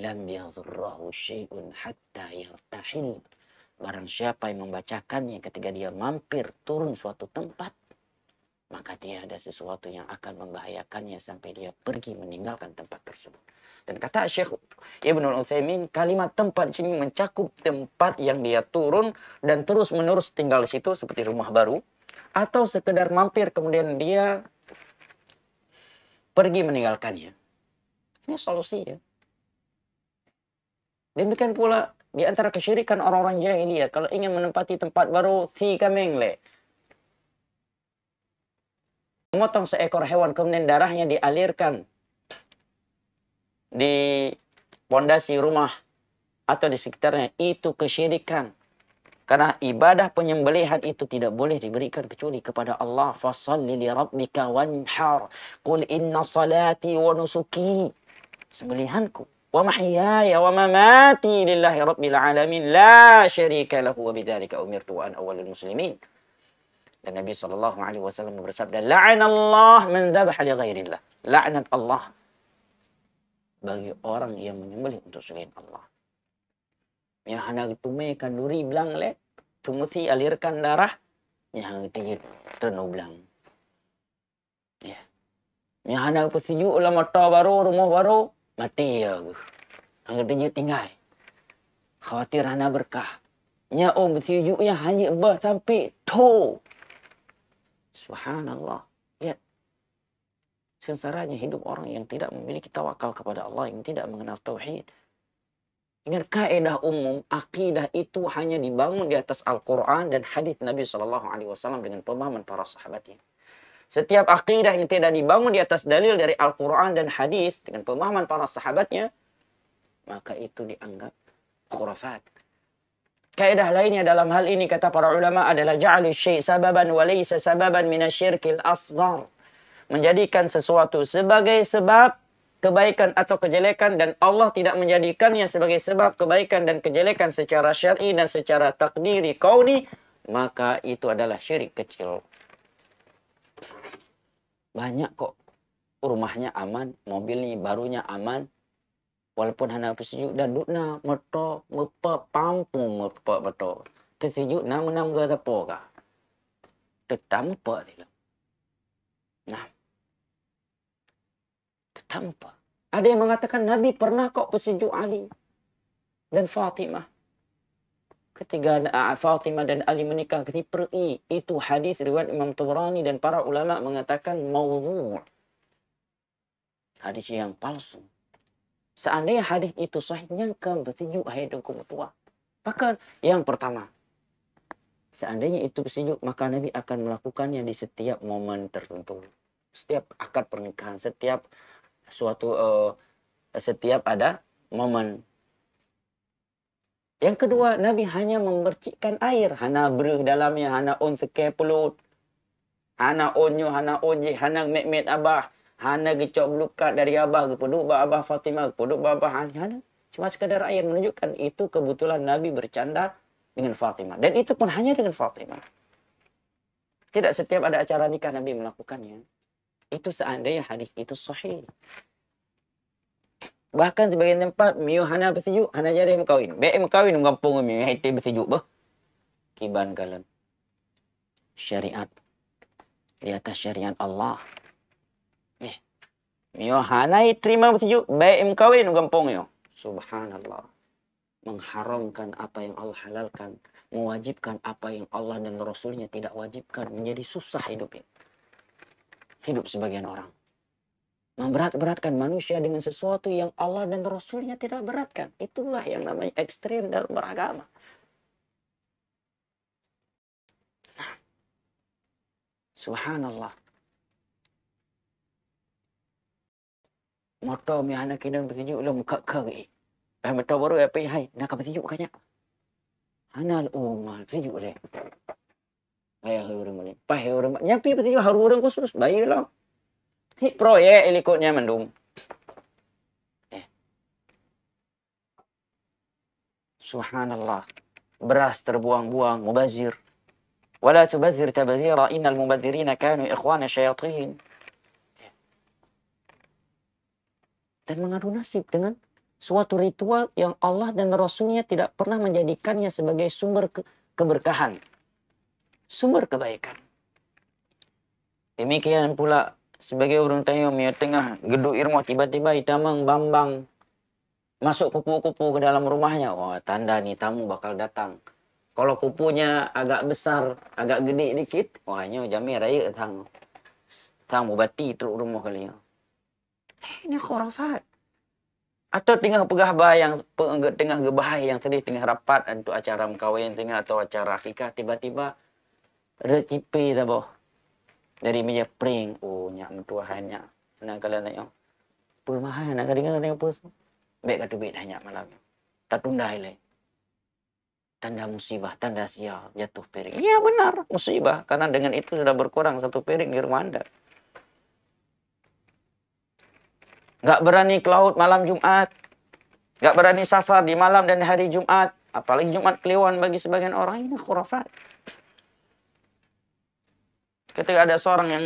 Lam yadhurrahu syai'un hatta yartahin. Barang siapa yang membacakannya ketika dia mampir turun suatu tempat, maka dia ada sesuatu yang akan membahayakannya sampai dia pergi meninggalkan tempat tersebut. Dan kata Syekh Al-Uthaymin, kalimat tempat sini mencakup tempat yang dia turun dan terus-menerus tinggal di situ seperti rumah baru, atau sekedar mampir kemudian dia pergi meninggalkannya. Ini solusinya. Demikian pula di antara kesyirikan orang-orang jahiliyah kalau ingin menempati tempat baru tiga kamengle Memotong seekor hewan kemudian darahnya dialirkan di pondasi rumah atau di sekitarnya itu kesyirikan. Karena ibadah penyembelihan itu tidak boleh diberikan kecuali kepada Allah. Fasalli li rabbika wanhar. Qul inna salati wa nusuki. Sembelihanku. Wa mahyaya wa mamati lillahi rabbil alamin. La syarika lahu wa bidhalika umirtu an awalil muslimin. Dan Nabi SAW alaihi wasallam Allah man dhabah li ghairillah." La'anat Allah bagi orang yang menyembelih untuk selain Allah yang Yahana tume kaduri bilang le tumuti alirkan darah yang tinggi terno bilang. Ya. hendak pesiju ulama ta baru rumah baru mati ya gue. tinggi tinggal. Khawatir hana berkah. Nya om pesiju hanya bah sampai to. Subhanallah. Lihat. Sengsaranya hidup orang yang tidak memiliki tawakal kepada Allah, yang tidak mengenal tauhid. Ingat kaedah umum, akidah itu hanya dibangun di atas Al-Quran dan hadis Nabi Shallallahu Alaihi Wasallam dengan pemahaman para sahabatnya. Setiap akidah yang tidak dibangun di atas dalil dari Al-Quran dan hadis dengan pemahaman para sahabatnya, maka itu dianggap khurafat. Kaedah lainnya dalam hal ini kata para ulama adalah ja'alu syai' sababan wa laysa sababan minasyirkil asghar. Menjadikan sesuatu sebagai sebab kebaikan atau kejelekan dan Allah tidak menjadikannya sebagai sebab kebaikan dan kejelekan secara syar'i dan secara takdiri kauni maka itu adalah syirik kecil banyak kok rumahnya aman mobilnya barunya aman walaupun hana pesujuk dan dudna meto mepe pampung mepe meto pesujuk nama menam ke tepo ka tetam pe tanpa. Ada yang mengatakan Nabi pernah kok pesejuk Ali dan Fatimah. ketika ah, Fatimah dan Ali menikah ketika peri Itu hadis riwayat Imam Tabrani dan para ulama mengatakan maudhu. Hadis yang palsu. Seandainya hadis itu sahih nyangka bersejuk hidungku tua. Bahkan yang pertama. Seandainya itu bersejuk maka Nabi akan melakukannya di setiap momen tertentu. Setiap akad pernikahan, setiap suatu uh, setiap ada momen. Yang kedua, Nabi hanya memercikkan air. Hana beruk dalamnya, hana on sekepelut. Hana onyo, hana onji hana mek-mek abah. Hana gecok belukat dari abah ke peduk abah Fatimah, ke peduk abah hana, hana. Cuma sekadar air menunjukkan itu kebetulan Nabi bercanda dengan Fatimah. Dan itu pun hanya dengan Fatimah. Tidak setiap ada acara nikah Nabi melakukannya. Itu seandainya hadis itu sahih. Bahkan sebagian tempat miu hana bersejuk, hana jari mengkawin. Baik mengkawin kampung miu hati bersejuk bah. Kiban kalam. Syariat. Di atas syariat Allah. Eh. Miu hana terima bersejuk, baik mengkawin kampung yo. Subhanallah. Mengharamkan apa yang Allah halalkan. Mewajibkan apa yang Allah dan Rasulnya tidak wajibkan. Menjadi susah hidupnya hidup sebagian orang. Memberat-beratkan manusia dengan sesuatu yang Allah dan Rasulnya tidak beratkan. Itulah yang namanya ekstrim dalam beragama. Nah, subhanallah. mi anak kena ulam Eh, baru apa eh, hai? Nak kanya haya heureum mane pa heureum nyapi peti harureum khusus bayi lo ti ya ilikutnya mendung eh. subhanallah beras terbuang-buang mubazir wala tubazir tabazira innal mubazirina kanu ikhwana syaitin. Eh. dan mengadu nasib dengan suatu ritual yang Allah dan Rasulnya tidak pernah menjadikannya sebagai sumber ke keberkahan sumber kebaikan. Demikian pula sebagai orang tayo mia ya, tengah geduk irmo tiba-tiba itamang bambang masuk kupu-kupu ke dalam rumahnya. Wah tanda nih tamu bakal datang. Kalau kupunya agak besar, agak gede dikit, wahnya jami raya tang. Tang bubati teruk rumah kali ya. Hey, eh, ini khurafat. Atau tengah pegah bayang, tengah gebahai yang sedih, tengah rapat untuk acara mengkawin, tengah atau acara akikah, tiba-tiba re cipi ta bo dari meja pering, oh nyak mentuahan nyak nak kala nak apa mahal nak kadang tengok apa baik kata duit hanya malam tak tundai le tanda musibah tanda sial jatuh piring iya benar musibah karena dengan itu sudah berkurang satu piring di rumah anda Gak berani ke laut malam Jumat gak berani safar di malam dan hari Jumat apalagi Jumat Kliwon bagi sebagian orang ini khurafat ketika ada seorang yang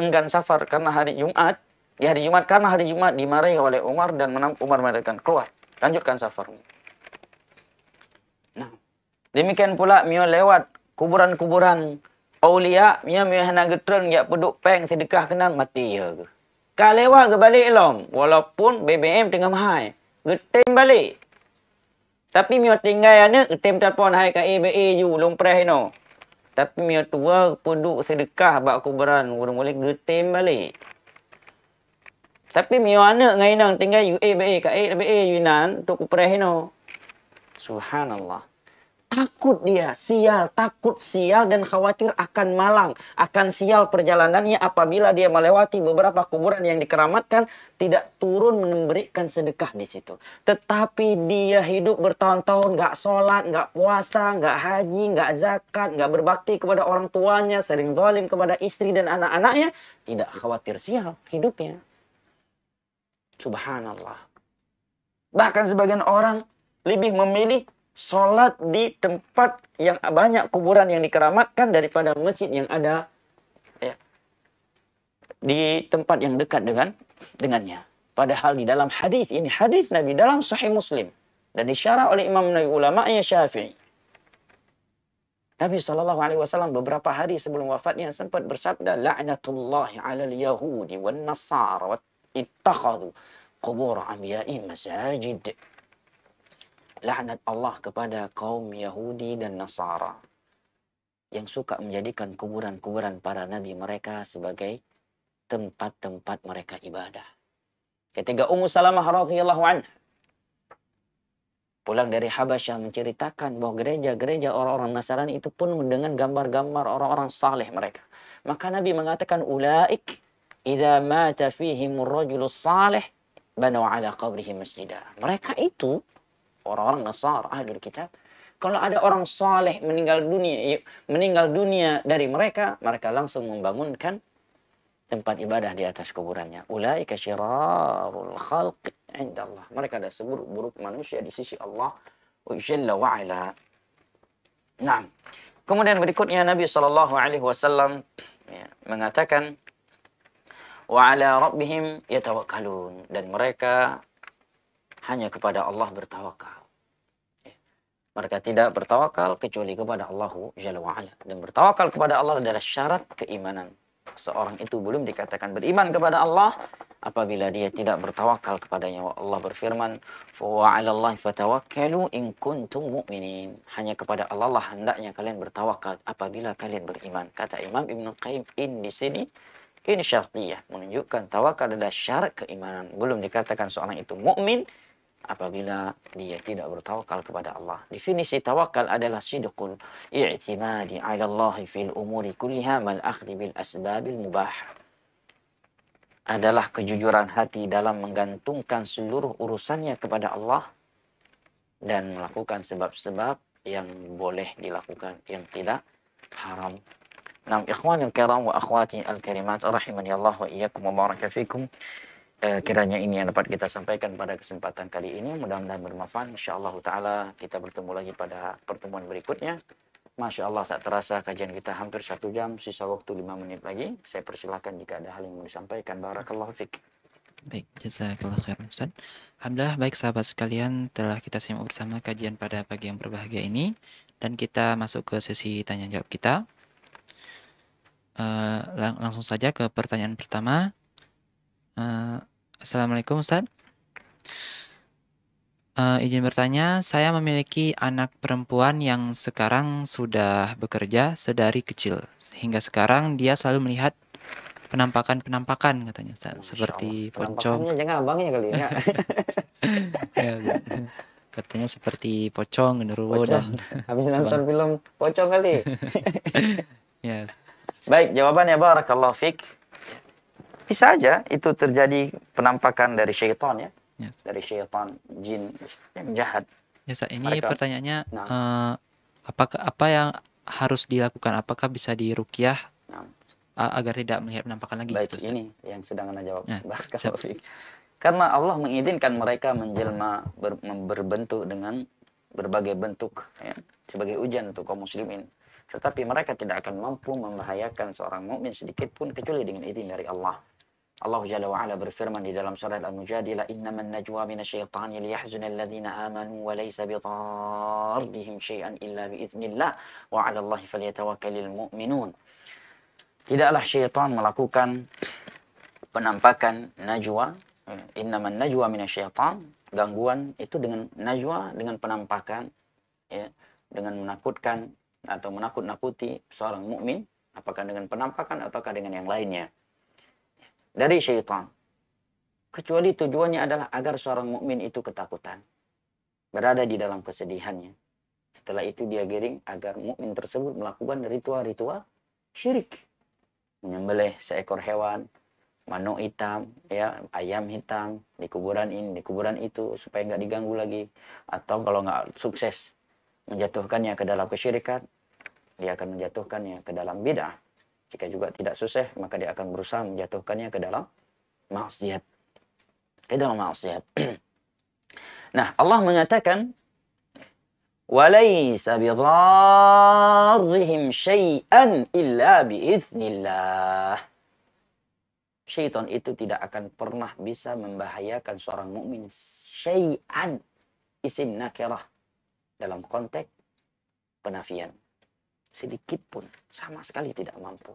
enggan safar karena hari Jumat, di hari Jumat karena hari Jumat dimarahi oleh Umar dan Umar mengatakan keluar, lanjutkan safarmu. Nah, demikian pula mio lewat kuburan-kuburan Aulia, mio mio hendak getren, ya peduk peng sedekah kena mati ya. Kalewa ke balik lom, walaupun BBM tengah mahal, getem balik. Tapi mio tinggal ya getem telefon hai ke EBA ju, lumpreh no. Tapi mia tua peduk sedekah bak kuburan. Orang boleh getim balik. Tapi mia anak ngai nang tinggal UA BA kat A BA Yunan. Untuk kuperah no. Subhanallah. Takut dia, sial, takut sial dan khawatir akan malang, akan sial perjalanannya apabila dia melewati beberapa kuburan yang dikeramatkan, tidak turun memberikan sedekah di situ. Tetapi dia hidup bertahun-tahun nggak sholat, nggak puasa, nggak haji, nggak zakat, nggak berbakti kepada orang tuanya, sering zalim kepada istri dan anak-anaknya, tidak khawatir sial hidupnya. Subhanallah. Bahkan sebagian orang lebih memilih sholat di tempat yang banyak kuburan yang dikeramatkan daripada masjid yang ada ya, di tempat yang dekat dengan dengannya. Padahal di dalam hadis ini hadis Nabi dalam Sahih Muslim dan disyarah oleh Imam Nabi ulama yang Syafi'i. Nabi Shallallahu Alaihi Wasallam beberapa hari sebelum wafatnya sempat bersabda, "La'natullah 'alal Yahudi wan Nasara ittakhadu qubur amyai masajid." laknat Allah kepada kaum Yahudi dan Nasara yang suka menjadikan kuburan-kuburan para nabi mereka sebagai tempat-tempat mereka ibadah. Ketika Ummu Salamah radhiyallahu anha pulang dari Habasyah menceritakan bahwa gereja-gereja orang-orang Nasrani itu pun dengan gambar-gambar orang-orang saleh mereka. Maka Nabi mengatakan ulaik idza mata fihim rajulus salih banu ala qabrihi masjidah Mereka itu orang-orang Nasar, ahli kitab kalau ada orang soleh meninggal dunia meninggal dunia dari mereka mereka langsung membangunkan tempat ibadah di atas kuburannya ulaika syirarul khalq indallah mereka ada seburuk-buruk manusia di sisi Allah jalla wa ala nah kemudian berikutnya Nabi sallallahu alaihi wasallam ya, mengatakan wa ala rabbihim yatawakkalun dan mereka hanya kepada Allah bertawakal. Ya. Mereka tidak bertawakal kecuali kepada Allahu Jalla Dan bertawakal kepada Allah adalah syarat keimanan. Seorang itu belum dikatakan beriman kepada Allah apabila dia tidak bertawakal kepadanya. Allah berfirman, fatawakkalu in kuntum mu'minin." Hanya kepada Allah lah hendaknya kalian bertawakal apabila kalian beriman. Kata Imam Ibn Qayyim in di sini ini syartiyah menunjukkan tawakal adalah syarat keimanan. Belum dikatakan seorang itu mukmin apabila dia tidak bertawakal kepada Allah. Definisi tawakal adalah sidqun i'timadi 'ala Allah fil umuri kulliha mal akhdhi bil asbabil mubah. Adalah kejujuran hati dalam menggantungkan seluruh urusannya kepada Allah dan melakukan sebab-sebab yang boleh dilakukan yang tidak haram. Nam ikhwan yang keram wa akhwati al-karimat rahimani Allah wa iyyakum wa baraka fikum eh, kiranya ini yang dapat kita sampaikan pada kesempatan kali ini. Mudah-mudahan bermanfaat. Insya Allah Ta'ala kita bertemu lagi pada pertemuan berikutnya. Masya Allah tak terasa kajian kita hampir satu jam, sisa waktu lima menit lagi. Saya persilahkan jika ada hal yang mau disampaikan. Barakallahu fiqh. Baik, jazakallah khair Ustaz. Alhamdulillah baik sahabat sekalian telah kita simak bersama kajian pada pagi yang berbahagia ini dan kita masuk ke sesi tanya jawab kita. Uh, lang langsung saja ke pertanyaan pertama Uh, Assalamualaikum Ustaz. Uh, izin bertanya, saya memiliki anak perempuan yang sekarang sudah bekerja sedari kecil. Hingga sekarang dia selalu melihat penampakan-penampakan katanya Ustaz. Masya seperti pocong. jangan abangnya kali ya. Iya, iya. katanya seperti pocong, genderuwo dan... Habis nonton film pocong kali. yes. Iya, Baik, jawabannya barakallahu fik. Bisa aja itu terjadi penampakan dari syaitan ya. Yes. Dari syaitan jin yang jahat. yes, ya, ini Mereka, pertanyaannya nah. uh, apakah apa yang harus dilakukan? Apakah bisa dirukyah nah. agar tidak melihat penampakan lagi Baik, gitu, ini saya. yang sedang Anda jawab. Nah, Karena Allah mengizinkan mereka menjelma ber, berbentuk dengan berbagai bentuk ya, sebagai ujian untuk kaum muslimin. Tetapi mereka tidak akan mampu membahayakan seorang mukmin sedikit pun kecuali dengan izin dari Allah. Allah Jalla wa Ala berfirman di dalam surah Al-Mujadilah, Innaman najwa minasyaitani liyahzuna alladhina amanu wa laysa bidarrihim syai'an illa biiznillah wa ala Allahi falyatawakkalul mu'minun. Tidaklah syaitan melakukan penampakan najwa, eh, innaman najwa minasyaitan, gangguan itu dengan najwa, dengan penampakan, ya, dengan menakutkan atau menakut-nakuti seorang mukmin apakah dengan penampakan ataukah dengan yang lainnya dari syaitan. Kecuali tujuannya adalah agar seorang mukmin itu ketakutan, berada di dalam kesedihannya. Setelah itu dia giring agar mukmin tersebut melakukan ritual-ritual syirik. Menyembelih seekor hewan, manuk hitam, ya ayam hitam di kuburan ini, di kuburan itu supaya nggak diganggu lagi. Atau kalau nggak sukses menjatuhkannya ke dalam kesyirikan, dia akan menjatuhkannya ke dalam bid'ah. Jika juga tidak susah, maka dia akan berusaha menjatuhkannya ke dalam maksiat. Ke dalam maksiat. nah, Allah mengatakan "وَلَيْسَ بضارهم شَيْئًا إِلَّا بِإِذْنِ اللَّهِ." Syaitan itu tidak akan pernah bisa membahayakan seorang mukmin. Syai'an isim nakirah dalam konteks penafian. Sedikit pun sama sekali tidak mampu.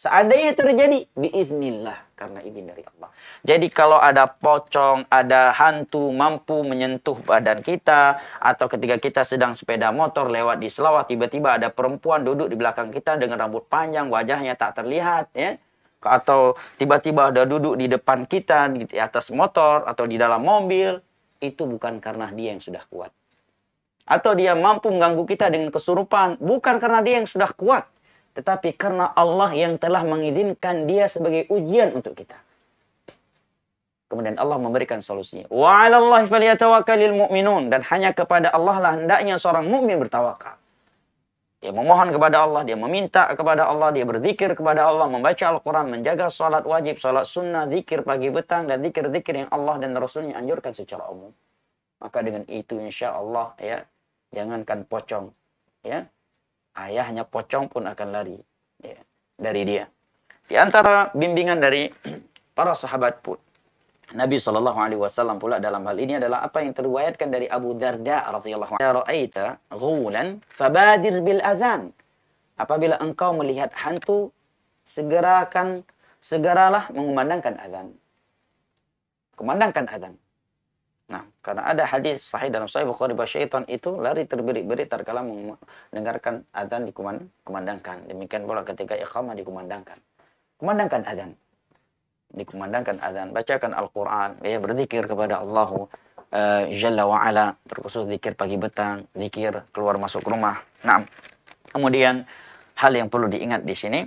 Seandainya terjadi, biiznillah, karena izin dari Allah. Jadi kalau ada pocong, ada hantu mampu menyentuh badan kita, atau ketika kita sedang sepeda motor lewat di selawah tiba-tiba ada perempuan duduk di belakang kita dengan rambut panjang, wajahnya tak terlihat, ya atau tiba-tiba ada duduk di depan kita di atas motor atau di dalam mobil itu bukan karena dia yang sudah kuat atau dia mampu mengganggu kita dengan kesurupan bukan karena dia yang sudah kuat tetapi karena Allah yang telah mengizinkan dia sebagai ujian untuk kita. Kemudian Allah memberikan solusinya. Wa 'alallahi falyatawakkalul mu'minun dan hanya kepada Allah lah hendaknya seorang mukmin bertawakal. Dia memohon kepada Allah, dia meminta kepada Allah, dia berzikir kepada Allah, membaca Al-Quran, menjaga salat wajib, salat sunnah, zikir pagi petang, dan zikir-zikir yang Allah dan Rasulnya anjurkan secara umum. Maka dengan itu insya Allah ya, jangankan pocong ya, ayahnya pocong pun akan lari ya, dari dia. Di antara bimbingan dari para sahabat pun, Nabi Shallallahu Alaihi Wasallam pula dalam hal ini adalah apa yang terwayatkan dari Abu Darda radhiyallahu anhu. Ya ra'aita ghulan fabadir bil azan. Apabila engkau melihat hantu, segerakan segeralah mengumandangkan azan. Kumandangkan azan. Nah, karena ada hadis sahih dalam sahih Bukhari bahwa syaitan itu lari terbirit-birit tatkala mendengarkan adzan dikumandangkan. Demikian pula ketika iqamah dikumandangkan. Kumandangkan adzan. Dikumandangkan adzan, bacakan Al-Qur'an, ya berzikir kepada Allah uh, eh, Jalla wa terkhusus zikir pagi petang, zikir keluar masuk rumah. Nah, kemudian hal yang perlu diingat di sini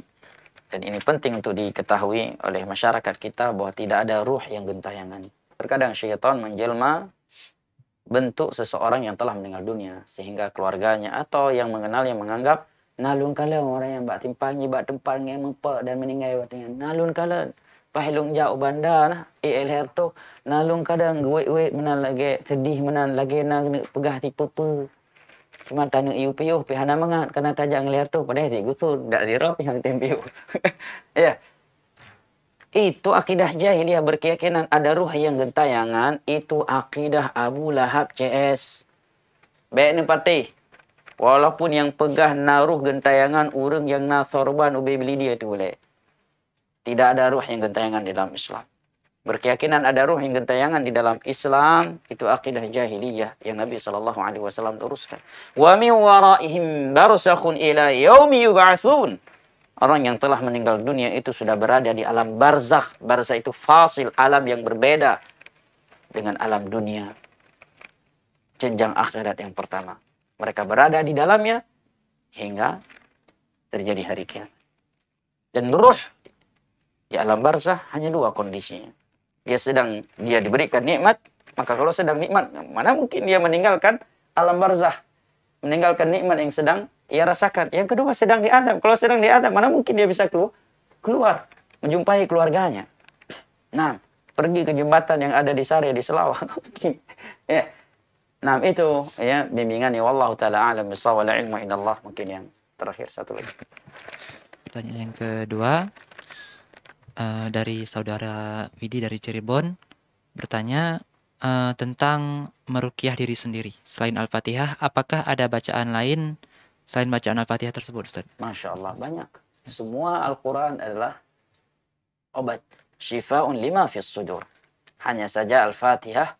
dan ini penting untuk diketahui oleh masyarakat kita bahwa tidak ada ruh yang gentayangan Terkadang syaitan menjelma bentuk seseorang yang telah meninggal dunia sehingga keluarganya atau yang mengenal yang menganggap nalun kala orang yang bak timpangi bak tempat ngai mempak dan meninggal batanya nalun kala pahilung jauh bandar nah eh, el eh, herto nalun kadang gue gue menan lagi sedih menan lagi nang pegah tipu pu cuma tanya iu piuh pihana mengat karena tajak ngelir tu pada hati gusul dak zero pihang tempiu ya itu akidah jahiliyah berkeyakinan ada ruh yang gentayangan. Itu akidah Abu Lahab CS. Baik ni patih. Walaupun yang pegah naruh gentayangan orang yang nasorban ubi beli dia tu boleh. Tidak ada ruh yang gentayangan di dalam Islam. Berkeyakinan ada ruh yang gentayangan di dalam Islam itu akidah jahiliyah yang Nabi sallallahu alaihi wasallam teruskan. Wa min waraihim barzakhun ila yaumi yub'atsun orang yang telah meninggal dunia itu sudah berada di alam barzakh. Barzakh itu fasil, alam yang berbeda dengan alam dunia. Jenjang akhirat yang pertama. Mereka berada di dalamnya hingga terjadi hari kiamat. Dan ruh di alam barzakh hanya dua kondisinya. Dia sedang dia diberikan nikmat, maka kalau sedang nikmat, mana mungkin dia meninggalkan alam barzakh? Meninggalkan nikmat yang sedang ia rasakan. Yang kedua sedang diadab. Kalau sedang diadab, mana mungkin dia bisa keluar? Keluar, menjumpai keluarganya. Nah, pergi ke jembatan yang ada di Sari, di Selawak. ya. Nah, itu ya bimbingan ya wallahu taala alam bisawab ilmu inallah. mungkin yang terakhir satu lagi. Pertanyaan yang kedua uh, dari saudara Widi dari Cirebon bertanya uh, tentang merukiah diri sendiri. Selain Al-Fatihah, apakah ada bacaan lain selain bacaan Al-Fatihah tersebut Ustaz? Masya Allah banyak. Semua Al-Quran adalah obat. Shifa'un lima fi sudur. Hanya saja Al-Fatihah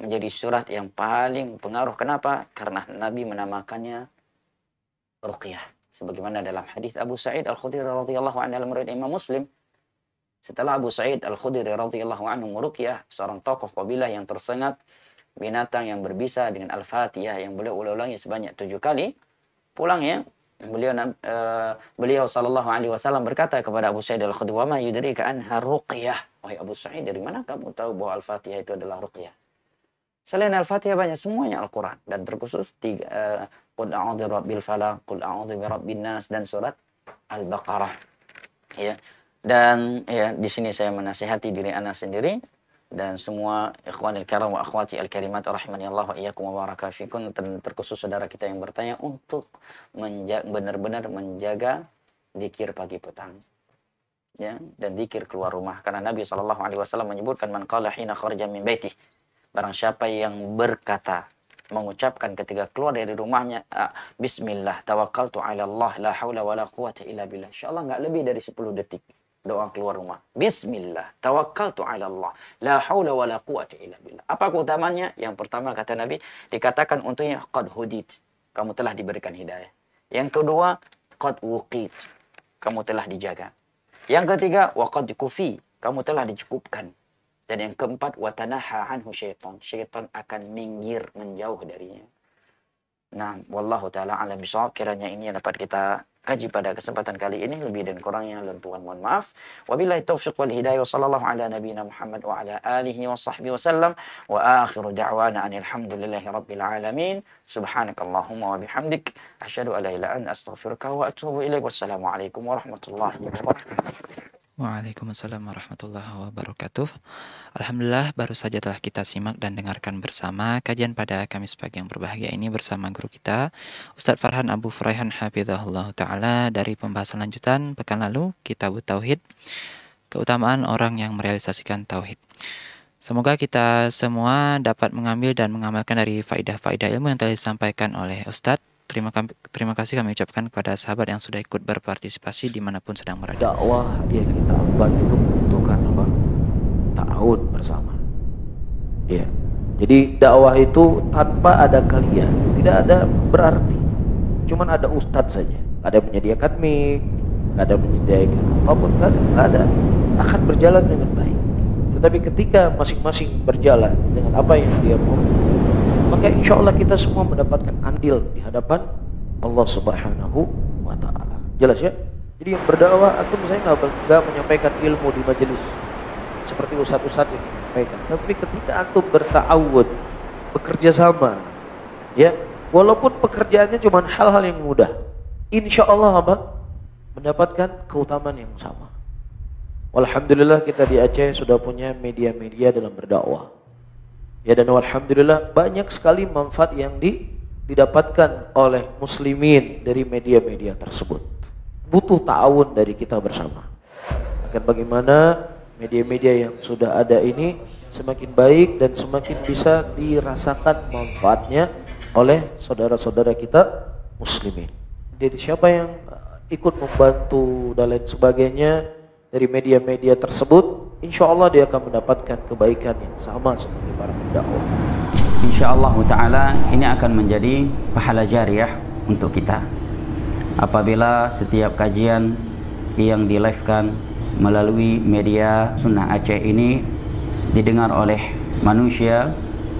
menjadi surat yang paling pengaruh. Kenapa? Karena Nabi menamakannya Ruqiyah. Sebagaimana dalam hadis Abu Sa'id Al-Khudri radhiyallahu anhu dalam riwayat Imam Muslim, setelah Abu Sa'id Al-Khudri radhiyallahu anhu meruqyah seorang tokoh kabilah yang tersengat binatang yang berbisa dengan Al-Fatihah yang boleh ulang-ulangi sebanyak tujuh kali, pulang ya beliau uh, beliau sallallahu alaihi wasallam berkata kepada Abu Sa'id al-Khudri ma yudrika anha ruqyah wahai Abu Sa'id dari mana kamu tahu bahwa al-Fatihah itu adalah ruqyah selain al-Fatihah banyak semuanya Al-Qur'an dan terkhusus tiga eh, qul a'udzu birabbil falaq qul a'udzu birabbin nas dan surat al-Baqarah ya dan ya di sini saya menasihati diri anak sendiri dan semua ikhwanil karam wa akhwati al karimat rahimani Allah wa iyyakum wa baraka terkhusus saudara kita yang bertanya untuk benar-benar menjaga zikir pagi petang ya dan zikir keluar rumah karena Nabi sallallahu alaihi wasallam menyebutkan man qala hina kharaja min baitih barang siapa yang berkata mengucapkan ketika keluar dari rumahnya ah, bismillah tawakkaltu ala Allah la haula wala quwata illa billah insyaallah enggak lebih dari 10 detik doa keluar rumah. Bismillah, tawakkaltu ala Allah. La hawla wa la quwata illa billah. Apa keutamanya? Yang pertama kata Nabi, dikatakan untuknya qad hudit. Kamu telah diberikan hidayah. Yang kedua, qad wuqit. Kamu telah dijaga. Yang ketiga, wa qad kufi. Kamu telah dicukupkan. Dan yang keempat, tanaha anhu syaitan. Syaitan akan minggir, menjauh darinya. Nah, wallahu taala alam bisawab. Kiranya ini dapat kita kaji pada kesempatan kali ini lebih dan kurangnya lentuan mohon maaf wabillahi taufiq wal hidayah sallallahu ala nabiyina Muhammad wa ala alihi wa sahbihi wasallam wa akhiru da'wana anil rabbil alamin subhanakallahumma wa bihamdik asyhadu an la ilaha illa anta astaghfiruka wa atubu ilaik wassalamu alaikum warahmatullahi wabarakatuh Waalaikumsalam warahmatullahi wabarakatuh. Alhamdulillah baru saja telah kita simak dan dengarkan bersama kajian pada Kamis pagi yang berbahagia ini bersama guru kita Ustadz Farhan Abu Furaihan Habibullah Ta'ala dari pembahasan lanjutan pekan lalu kita Kitab Tauhid Keutamaan orang yang merealisasikan Tauhid. Semoga kita semua dapat mengambil dan mengamalkan dari faidah-faidah ilmu yang telah disampaikan oleh Ustadz Terima, terima kasih kami ucapkan kepada sahabat yang sudah ikut berpartisipasi dimanapun sedang berada. Dakwah yang kita ambil itu membutuhkan apa? Ta'awun bersama. Ya. Jadi dakwah itu tanpa ada kalian tidak ada berarti. Cuman ada ustadz saja. Ada menyediakan mic, ada menyediakan apapun, ada, ada akan berjalan dengan baik. Tetapi ketika masing-masing berjalan dengan apa yang dia mau, maka insya Allah kita semua mendapatkan andil di hadapan Allah Subhanahu wa taala. Jelas ya? Jadi yang berdakwah atau misalnya nggak menyampaikan ilmu di majelis seperti ustaz satu yang menyampaikan. Tapi ketika antum bertawud, bekerja sama, ya, walaupun pekerjaannya cuma hal-hal yang mudah, insya Allah apa? Mendapatkan keutamaan yang sama. Alhamdulillah kita di Aceh sudah punya media-media dalam berdakwah Ya dan alhamdulillah banyak sekali manfaat yang di, didapatkan oleh muslimin dari media-media tersebut. Butuh ta'awun dari kita bersama. Akan bagaimana media-media yang sudah ada ini semakin baik dan semakin bisa dirasakan manfaatnya oleh saudara-saudara kita muslimin. Jadi siapa yang eh, ikut membantu dan lain sebagainya dari media-media tersebut insya Allah dia akan mendapatkan kebaikan yang sama seperti para pendakwah. Insya Allah Taala ini akan menjadi pahala jariah untuk kita. Apabila setiap kajian yang dilivekan melalui media Sunnah Aceh ini didengar oleh manusia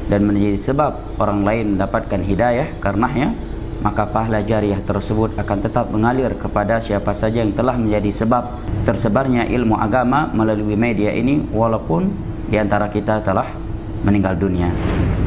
dan menjadi sebab orang lain mendapatkan hidayah karenanya maka pahala jariah tersebut akan tetap mengalir kepada siapa saja yang telah menjadi sebab tersebarnya ilmu agama melalui media ini walaupun diantara kita telah meninggal dunia.